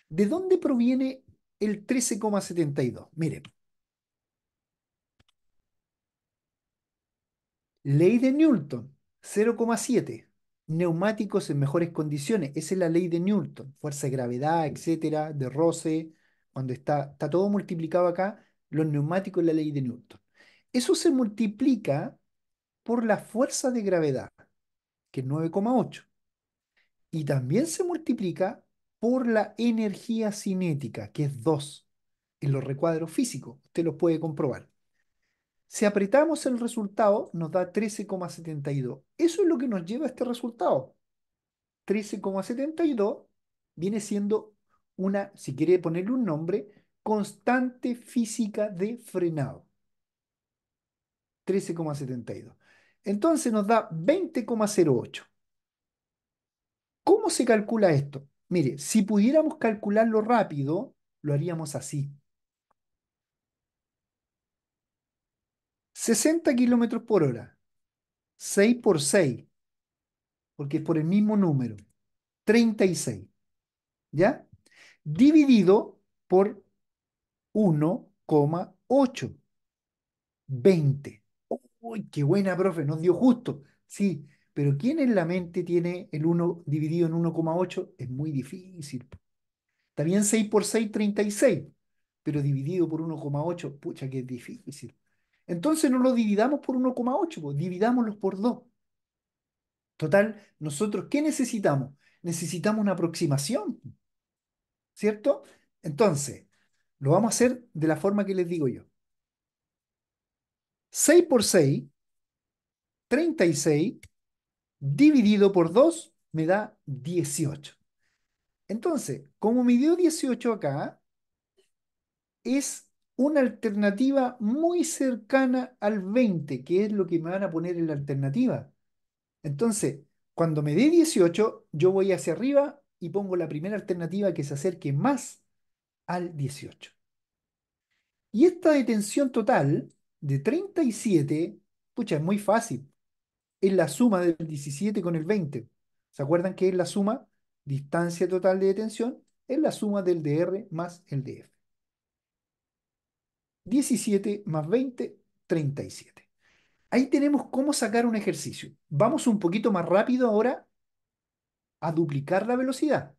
¿De dónde proviene el 13,72? Miren. Ley de Newton, 0,7. Neumáticos en mejores condiciones. Esa es la ley de Newton. Fuerza de gravedad, etcétera, de roce. Cuando está, está todo multiplicado acá, los neumáticos es la ley de Newton. Eso se multiplica por la fuerza de gravedad, que es 9,8. Y también se multiplica por la energía cinética, que es 2, en los recuadros físicos. Usted lo puede comprobar. Si apretamos el resultado, nos da 13,72. Eso es lo que nos lleva a este resultado. 13,72 viene siendo una, si quiere ponerle un nombre, constante física de frenado. 13,72. Entonces nos da 20,08. ¿Cómo se calcula esto? Mire, si pudiéramos calcularlo rápido, lo haríamos así. 60 kilómetros por hora. 6 por 6, porque es por el mismo número. 36. ¿Ya? Dividido por 1,8. 20 uy, qué buena, profe, nos dio justo. Sí, pero ¿quién en la mente tiene el 1 dividido en 1,8? Es muy difícil. Está bien 6 por 6, 36, pero dividido por 1,8, pucha, que es difícil. Entonces no lo dividamos por 1,8, dividámoslos por 2. Total, nosotros, ¿qué necesitamos? Necesitamos una aproximación, ¿cierto? Entonces, lo vamos a hacer de la forma que les digo yo. 6 por 6, 36, dividido por 2 me da 18. Entonces, como me dio 18 acá, es una alternativa muy cercana al 20, que es lo que me van a poner en la alternativa. Entonces, cuando me dé 18, yo voy hacia arriba y pongo la primera alternativa que se acerque más al 18. Y esta detención total de 37, pucha, es muy fácil. Es la suma del 17 con el 20. ¿Se acuerdan que es la suma? Distancia total de detención es la suma del DR más el DF. 17 más 20, 37. Ahí tenemos cómo sacar un ejercicio. Vamos un poquito más rápido ahora a duplicar la velocidad.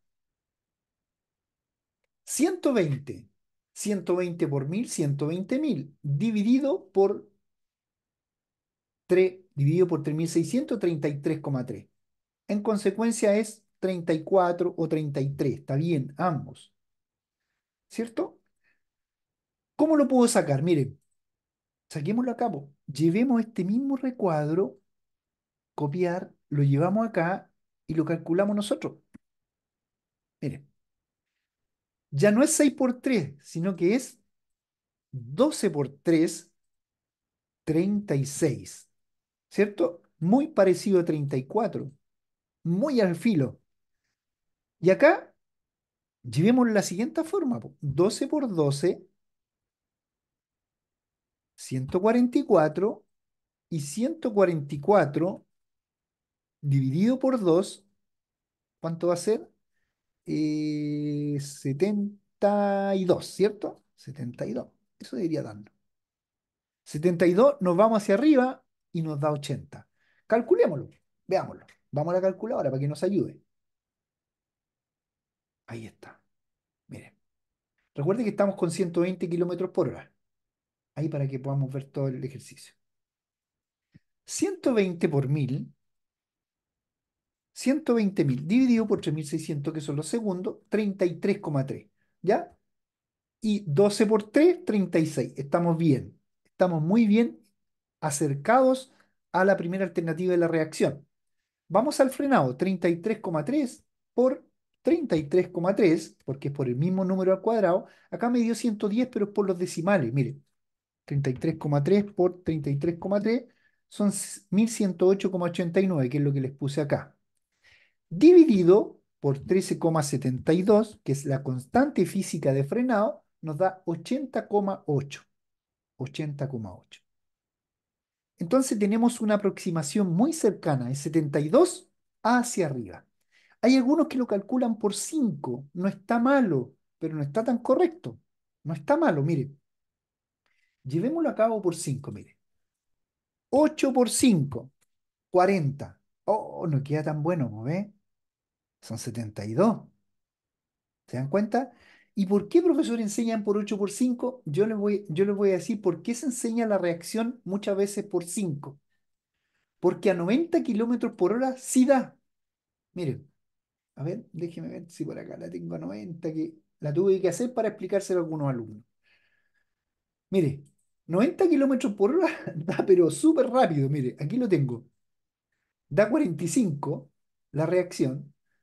120 120 por 1000, 120.000, dividido por 3, dividido por 3633,3. En consecuencia es 34 o 33, está bien, ambos. ¿Cierto? ¿Cómo lo puedo sacar? Miren, saquémoslo a cabo. Llevemos este mismo recuadro, copiar, lo llevamos acá y lo calculamos nosotros. Miren ya no es 6 por 3, sino que es 12 por 3, 36. ¿Cierto? Muy parecido a 34. Muy al filo. Y acá llevemos la siguiente forma. 12 por 12, 144 y 144 dividido por 2, ¿cuánto va a ser? Eh, y 72, ¿cierto? 72. Eso debería darnos. 72 nos vamos hacia arriba y nos da 80. Calculémoslo, veámoslo. Vamos a la calculadora para que nos ayude. Ahí está. Miren. Recuerden que estamos con 120 kilómetros por hora. Ahí para que podamos ver todo el ejercicio. 120 por 1000 120.000 dividido por 3.600, que son los segundos, 33,3. ¿Ya? Y 12 por 3, 36. Estamos bien. Estamos muy bien acercados a la primera alternativa de la reacción. Vamos al frenado, 33,3 por 33,3, porque es por el mismo número al cuadrado. Acá me dio 110, pero es por los decimales. Miren, 33,3 por 33,3 son 1108,89, que es lo que les puse acá dividido por 13,72, que es la constante física de frenado, nos da 80,8. 80,8. Entonces tenemos una aproximación muy cercana, de 72 hacia arriba. Hay algunos que lo calculan por 5, no está malo, pero no está tan correcto. No está malo, mire. Llevémoslo a cabo por 5, mire. 8 por 5, 40. Oh, no queda tan bueno, ¿ves? ¿eh? Son 72. ¿Se dan cuenta? ¿Y por qué, profesor, enseñan por 8 por 5? Yo les voy, yo voy a decir por qué se enseña la reacción muchas veces por 5. Porque a 90 kilómetros por hora sí da. mire a ver, déjeme ver si por acá la tengo a 90, que la tuve que hacer para explicárselo a algunos alumnos. Mire, 90 kilómetros por hora da, pero súper rápido. Mire, aquí lo tengo. Da 45 la reacción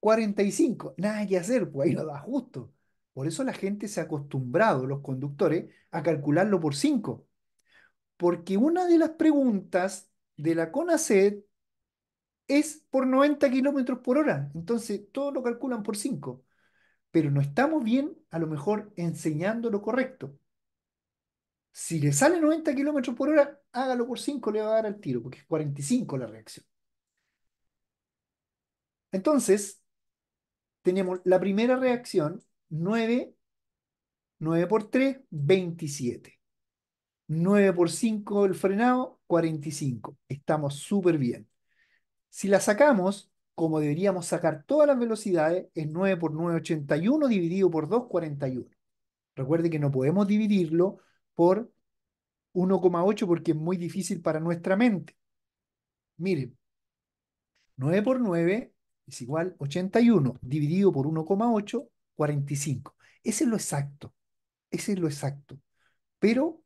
45. Nada que hacer, pues ahí lo da justo. Por eso la gente se ha acostumbrado, los conductores, a calcularlo por 5. Porque una de las preguntas de la CONACET es por 90 kilómetros por hora. Entonces, todos lo calculan por 5. Pero no estamos bien, a lo mejor, enseñando lo correcto. Si le sale 90 kilómetros por hora, hágalo por 5, le va a dar al tiro, porque es 45 la reacción. Entonces, tenemos la primera reacción, 9, 9 por 3, 27. 9 por 5 el frenado, 45. Estamos súper bien. Si la sacamos, como deberíamos sacar todas las velocidades, es 9 por 9, 81 dividido por 2, 41. Recuerde que no podemos dividirlo por 1,8 porque es muy difícil para nuestra mente. Miren, 9 por 9 es igual 81 dividido por 1,8, 45. Ese es lo exacto. Ese es lo exacto. Pero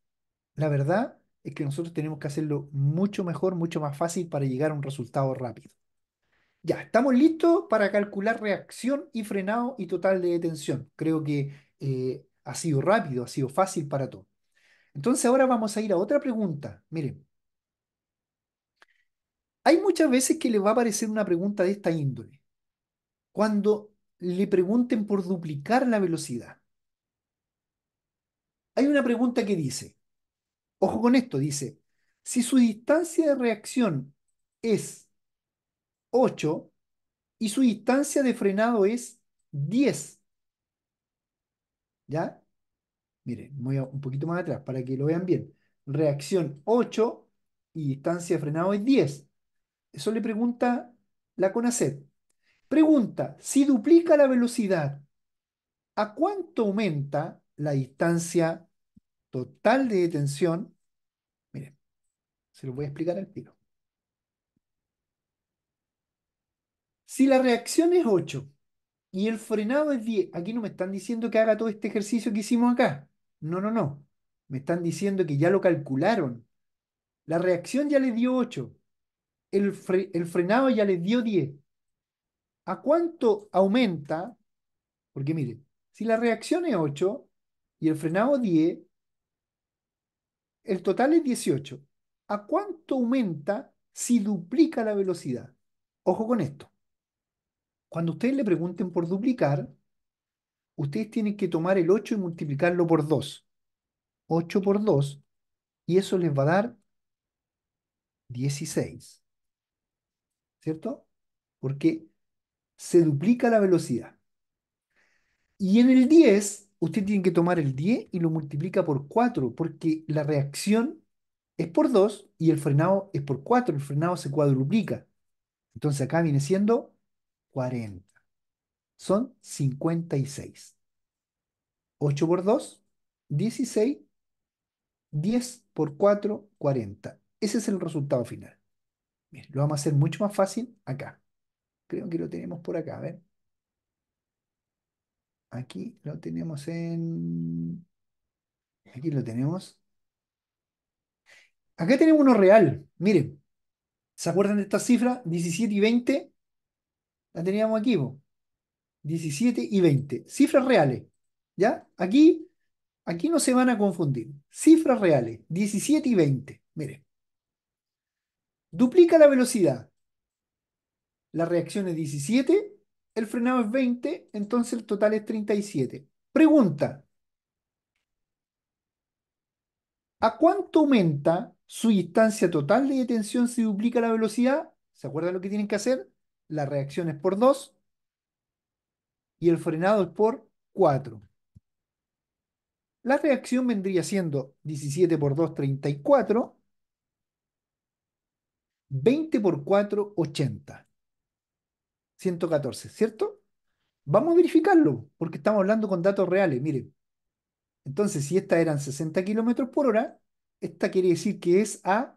la verdad es que nosotros tenemos que hacerlo mucho mejor, mucho más fácil para llegar a un resultado rápido. Ya, estamos listos para calcular reacción y frenado y total de detención. Creo que eh, ha sido rápido, ha sido fácil para todos. Entonces ahora vamos a ir a otra pregunta. Miren, hay muchas veces que le va a aparecer una pregunta de esta índole. Cuando le pregunten por duplicar la velocidad. Hay una pregunta que dice, ojo con esto, dice, si su distancia de reacción es 8 y su distancia de frenado es 10, ¿ya? Miren, voy un poquito más atrás para que lo vean bien. Reacción 8 y distancia de frenado es 10. Eso le pregunta la CONACET. Pregunta, si duplica la velocidad, ¿a cuánto aumenta la distancia total de detención? Miren, se lo voy a explicar al tiro. Si la reacción es 8 y el frenado es 10, aquí no me están diciendo que haga todo este ejercicio que hicimos acá. No, no, no. Me están diciendo que ya lo calcularon. La reacción ya le dio 8 el, frenado ya les dio 10. ¿A cuánto aumenta? Porque miren si la reacción es 8 y el frenado 10, el total es 18. ¿A cuánto aumenta si duplica la velocidad? Ojo con esto. Cuando ustedes le pregunten por duplicar, ustedes tienen que tomar el 8 y multiplicarlo por 2. 8 por 2, y eso les va a dar 16. ¿cierto? Porque se duplica la velocidad. Y en el 10, usted tiene que tomar el 10 y lo multiplica por 4, porque la reacción es por 2 y el frenado es por 4, el frenado se cuadruplica. Entonces acá viene siendo 40. Son 56. 8 por 2, 16. 10 por 4, 40. Ese es el resultado final lo vamos a hacer mucho más fácil acá. Creo que lo tenemos por acá, ver. Aquí lo tenemos en... Aquí lo tenemos. Acá tenemos uno real. Miren, ¿se acuerdan de esta cifra? 17 y 20. La teníamos aquí, 17 y 20. Cifras reales. ¿Ya? Aquí, aquí no se van a confundir. Cifras reales, 17 y 20. Miren duplica la velocidad. La reacción es 17, el frenado es 20, entonces el total es 37. Pregunta. ¿A cuánto aumenta su distancia total de detención si duplica la velocidad? ¿Se acuerdan lo que tienen que hacer? La reacción es por 2 y el frenado es por 4. La reacción vendría siendo 17 por 2, 34 20 por 4, 80. 114, ¿cierto? Vamos a verificarlo, porque estamos hablando con datos reales, miren. Entonces, si estas eran 60 kilómetros por hora, esta quiere decir que es a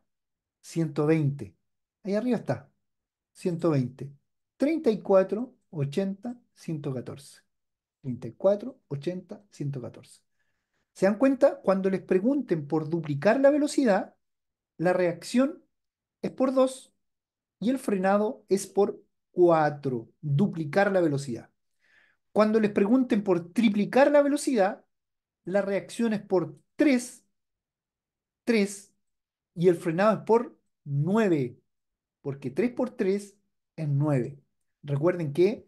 120. Ahí arriba está, 120. 34, 80, 114. 34, 80, 114. ¿Se dan cuenta? Cuando les pregunten por duplicar la velocidad, la reacción es por 2 y el frenado es por 4, duplicar la velocidad. Cuando les pregunten por triplicar la velocidad, la reacción es por 3, 3 y el frenado es por 9, porque 3 por 3 es 9. Recuerden que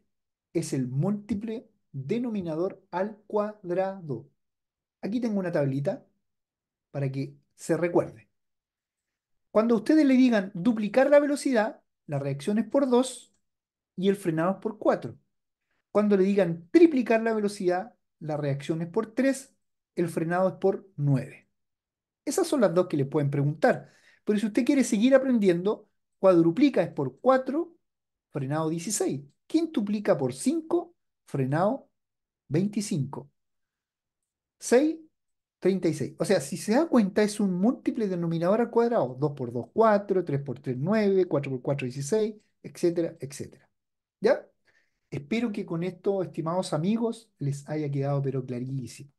es el múltiple denominador al cuadrado. Aquí tengo una tablita para que se recuerde. Cuando ustedes le digan duplicar la velocidad, la reacción es por 2 y el frenado es por 4. Cuando le digan triplicar la velocidad, la reacción es por 3, el frenado es por 9. Esas son las dos que le pueden preguntar. Pero si usted quiere seguir aprendiendo, cuadruplica es por 4, frenado 16. Quintuplica por 5, frenado 25. 6 36. O sea, si se da cuenta, es un múltiple denominador al cuadrado. 2 por 2, 4, 3 por 3, 9, 4 por 4, 16, etcétera, etcétera. ¿Ya? Espero que con esto, estimados amigos, les haya quedado pero clarísimo.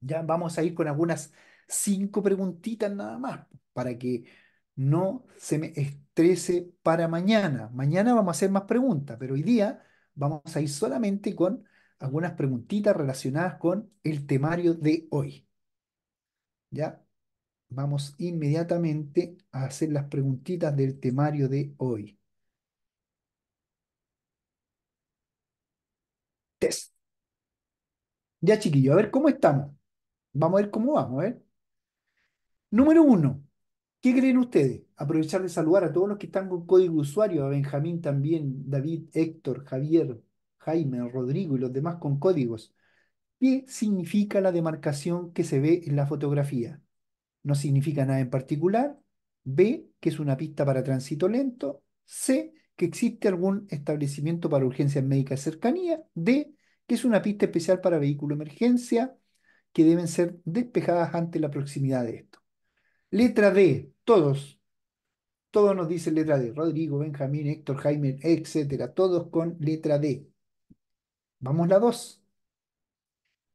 Ya vamos a ir con algunas cinco preguntitas nada más para que no se me estrese para mañana. Mañana vamos a hacer más preguntas, pero hoy día vamos a ir solamente con algunas preguntitas relacionadas con el temario de hoy. ¿Ya? Vamos inmediatamente a hacer las preguntitas del temario de hoy. Test. Ya, chiquillo, a ver cómo estamos. Vamos a ver cómo vamos, a Número uno. ¿Qué creen ustedes? Aprovechar de saludar a todos los que están con código usuario, a Benjamín también, David, Héctor, Javier, Jaime, Rodrigo y los demás con códigos. B significa la demarcación que se ve en la fotografía? No significa nada en particular. B, que es una pista para tránsito lento. C, que existe algún establecimiento para urgencias médicas de cercanía. D, que es una pista especial para vehículo de emergencia que deben ser despejadas ante la proximidad de esto. Letra D, todos. Todos nos dicen letra D. Rodrigo, Benjamín, Héctor, Jaime, etcétera. Todos con letra D. Vamos la 2.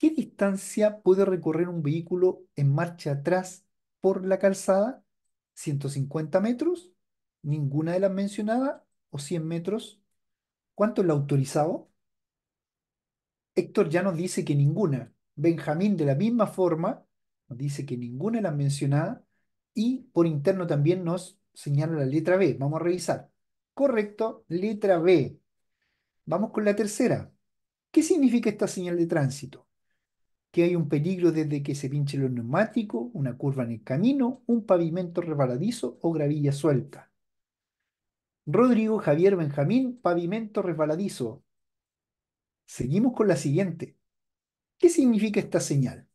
¿Qué distancia puede recorrer un vehículo en marcha atrás por la calzada? ¿150 metros? ¿Ninguna de las mencionadas? ¿O 100 metros? ¿Cuánto es la autorizado? Héctor ya nos dice que ninguna. Benjamín, de la misma forma, nos dice que ninguna de las mencionadas. Y por interno también nos señala la letra B. Vamos a revisar. Correcto, letra B. Vamos con la tercera. ¿Qué significa esta señal de tránsito? que hay un peligro desde que se pinche el neumático una curva en el camino, un pavimento resbaladizo o gravilla suelta. Rodrigo Javier Benjamín, pavimento resbaladizo. Seguimos con la siguiente. ¿Qué significa esta señal?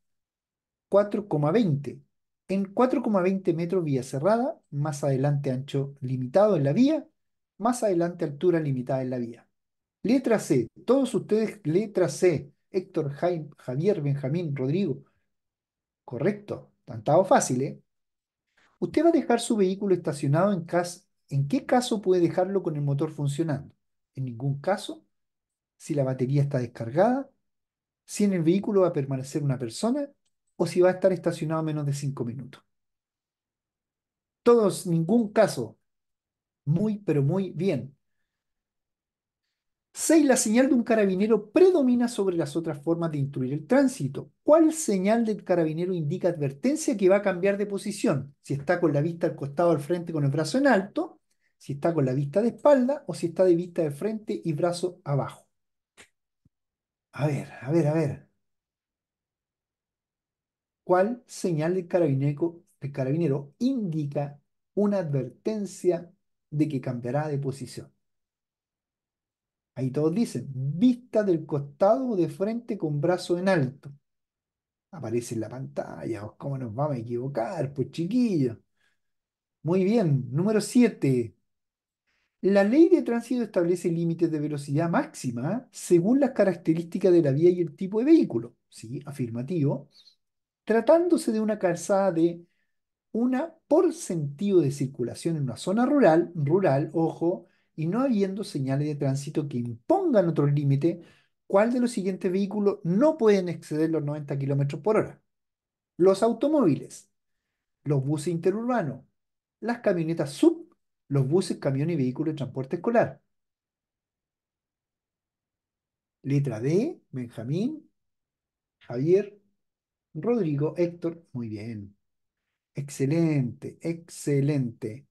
4,20. En 4,20 metros vía cerrada, más adelante ancho limitado en la vía, más adelante altura limitada en la vía. Letra C. Todos ustedes, letra C Héctor, Jaime, Javier, Benjamín, Rodrigo. Correcto, tantado fácil, ¿eh? ¿Usted va a dejar su vehículo estacionado en casa? ¿En qué caso puede dejarlo con el motor funcionando? En ningún caso. Si la batería está descargada, si en el vehículo va a permanecer una persona o si va a estar estacionado menos de cinco minutos. Todos, ningún caso. Muy, pero muy bien. 6. La señal de un carabinero predomina sobre las otras formas de instruir el tránsito. ¿Cuál señal del carabinero indica advertencia que va a cambiar de posición? Si está con la vista al costado al frente con el brazo en alto, si está con la vista de espalda o si está de vista de frente y brazo abajo. A ver, a ver, a ver. ¿Cuál señal del carabinero, carabinero indica una advertencia de que cambiará de posición? Ahí todos dicen, vista del costado o de frente con brazo en alto. Aparece en la pantalla, ¿cómo nos vamos a equivocar? Pues chiquillo, Muy bien, número 7. La ley de tránsito establece límites de velocidad máxima según las características de la vía y el tipo de vehículo. Sí, afirmativo. Tratándose de una calzada de una por sentido de circulación en una zona rural, rural, ojo, y no habiendo señales de tránsito que impongan otro límite, ¿cuál de los siguientes vehículos no pueden exceder los 90 kilómetros por hora? Los automóviles, los buses interurbanos, las camionetas sub, los buses, camiones y vehículos de transporte escolar. Letra D, Benjamín, Javier, Rodrigo, Héctor, muy bien. Excelente, excelente.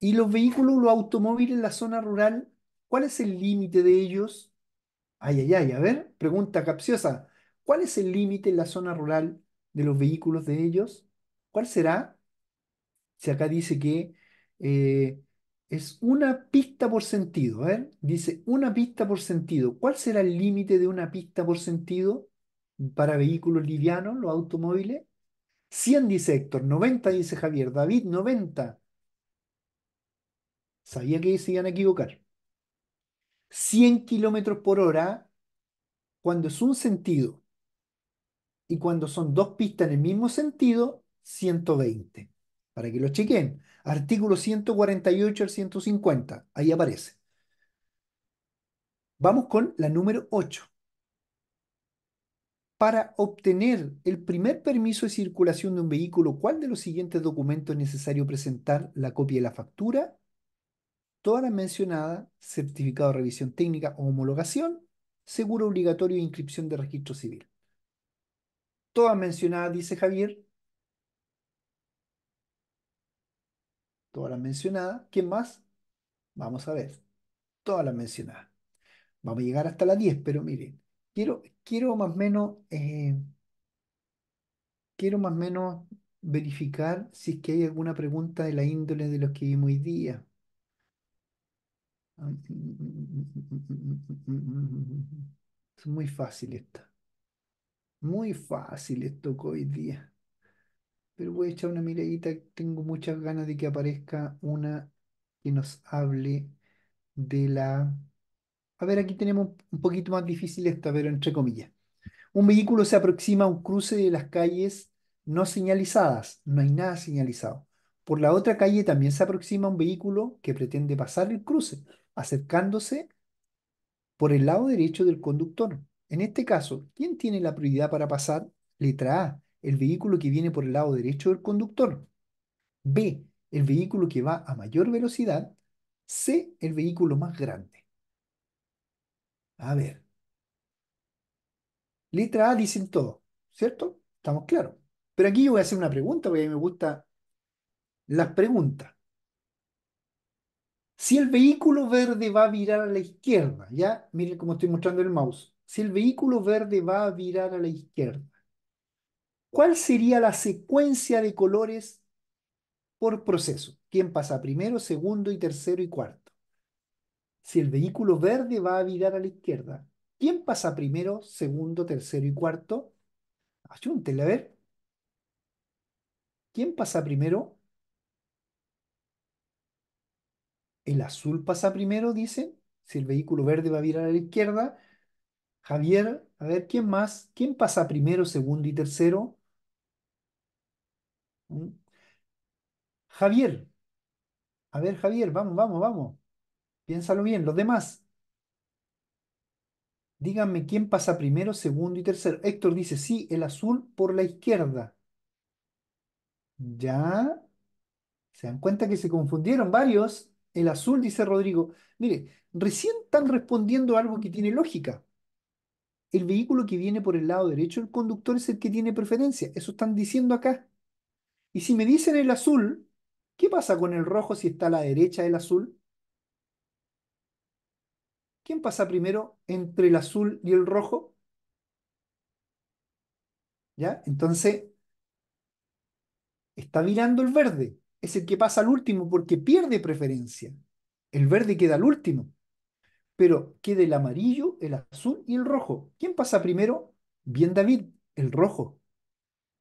Y los vehículos, los automóviles en la zona rural, ¿cuál es el límite de ellos? Ay, ay, ay, a ver, pregunta capciosa. ¿Cuál es el límite en la zona rural de los vehículos de ellos? ¿Cuál será? Si acá dice que eh, es una pista por sentido, a ver, dice una pista por sentido. ¿Cuál será el límite de una pista por sentido para vehículos livianos, los automóviles? 100 dice Héctor, 90 dice Javier, David 90. Sabía que se iban a equivocar. 100 kilómetros por hora cuando es un sentido y cuando son dos pistas en el mismo sentido, 120. Para que lo chequen, artículo 148 al 150, ahí aparece. Vamos con la número 8. Para obtener el primer permiso de circulación de un vehículo, ¿cuál de los siguientes documentos es necesario presentar? La copia de la factura, todas las mencionadas, certificado de revisión técnica o homologación, seguro obligatorio e inscripción de registro civil. Todas mencionadas, dice Javier. Todas las mencionadas. ¿Quién más? Vamos a ver. Todas las mencionadas. Vamos a llegar hasta las 10, pero miren, quiero, quiero más o menos... Eh, quiero más o menos verificar si es que hay alguna pregunta de la índole de los que vimos hoy día. Es muy fácil esto Muy fácil esto hoy día. Pero voy a echar una miradita. Tengo muchas ganas de que aparezca una que nos hable de la... A ver, aquí tenemos un poquito más difícil esto pero entre comillas. Un vehículo se aproxima a un cruce de las calles no señalizadas. No hay nada señalizado. Por la otra calle también se aproxima un vehículo que pretende pasar el cruce acercándose por el lado derecho del conductor. En este caso, ¿quién tiene la prioridad para pasar? Letra A, el vehículo que viene por el lado derecho del conductor. B, el vehículo que va a mayor velocidad. C, el vehículo más grande. A ver. Letra A dicen todo, ¿cierto? Estamos claros. Pero aquí yo voy a hacer una pregunta porque a mí me gustan las preguntas. Si el vehículo verde va a virar a la izquierda, ya, miren cómo estoy mostrando el mouse. Si el vehículo verde va a virar a la izquierda, ¿cuál sería la secuencia de colores por proceso? ¿Quién pasa primero, segundo y tercero y cuarto? Si el vehículo verde va a virar a la izquierda, ¿quién pasa primero, segundo, tercero y cuarto? Ayúntele, a ver. ¿Quién pasa primero? el azul pasa primero, dice. Si el vehículo verde va a virar a la izquierda. Javier, a ver, ¿quién más? ¿Quién pasa primero, segundo y tercero? Mm. Javier. A ver, Javier, vamos, vamos, vamos. Piénsalo bien, los demás. Díganme quién pasa primero, segundo y tercero. Héctor dice, sí, el azul por la izquierda. Ya. Se dan cuenta que se confundieron varios. El azul, dice Rodrigo. Mire, recién están respondiendo algo que tiene lógica. El vehículo que viene por el lado derecho, el conductor es el que tiene preferencia. Eso están diciendo acá. Y si me dicen el azul, ¿qué pasa con el rojo si está a la derecha del azul? ¿Quién pasa primero entre el azul y el rojo? ¿Ya? Entonces, está virando el verde es el que pasa al último porque pierde preferencia. El verde queda al último. Pero queda el amarillo, el azul y el rojo. ¿Quién pasa primero? Bien David, el rojo.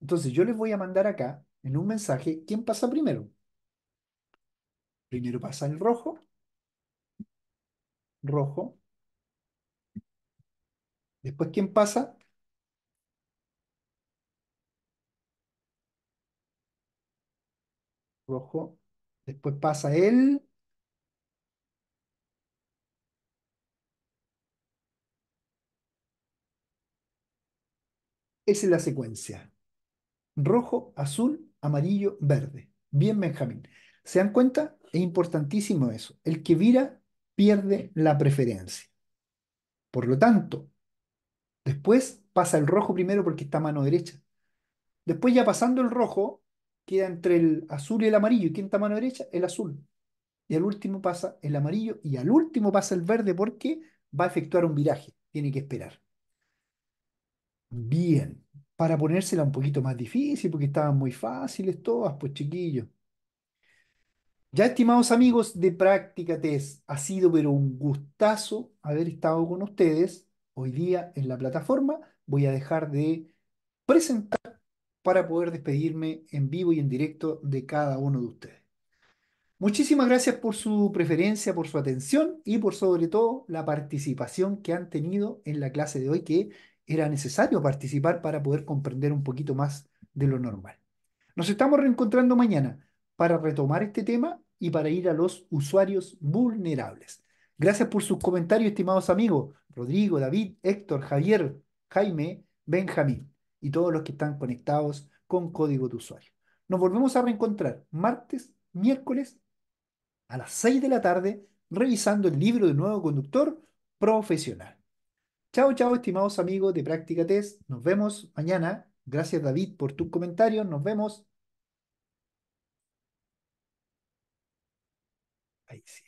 Entonces yo les voy a mandar acá en un mensaje quién pasa primero. Primero pasa el rojo. Rojo. Después quién pasa? rojo. Después pasa el... Esa es la secuencia. Rojo, azul, amarillo, verde. Bien, Benjamín. ¿Se dan cuenta? Es importantísimo eso. El que vira pierde la preferencia. Por lo tanto, después pasa el rojo primero porque está a mano derecha. Después ya pasando el rojo, queda entre el azul y el amarillo. quién está a mano derecha? El azul. Y al último pasa el amarillo y al último pasa el verde porque va a efectuar un viraje. Tiene que esperar. Bien. Para ponérsela un poquito más difícil porque estaban muy fáciles todas, pues chiquillos. Ya, estimados amigos de Práctica Test, ha sido pero un gustazo haber estado con ustedes hoy día en la plataforma. Voy a dejar de presentar para poder despedirme en vivo y en directo de cada uno de ustedes. Muchísimas gracias por su preferencia, por su atención y por sobre todo la participación que han tenido en la clase de hoy, que era necesario participar para poder comprender un poquito más de lo normal. Nos estamos reencontrando mañana para retomar este tema y para ir a los usuarios vulnerables. Gracias por sus comentarios, estimados amigos. Rodrigo, David, Héctor, Javier, Jaime, Benjamín y todos los que están conectados con código de usuario. Nos volvemos a reencontrar martes, miércoles a las 6 de la tarde revisando el libro de nuevo conductor profesional. Chao, chao, estimados amigos de Práctica Test. Nos vemos mañana. Gracias, David, por tus comentarios. Nos vemos. Ahí sí.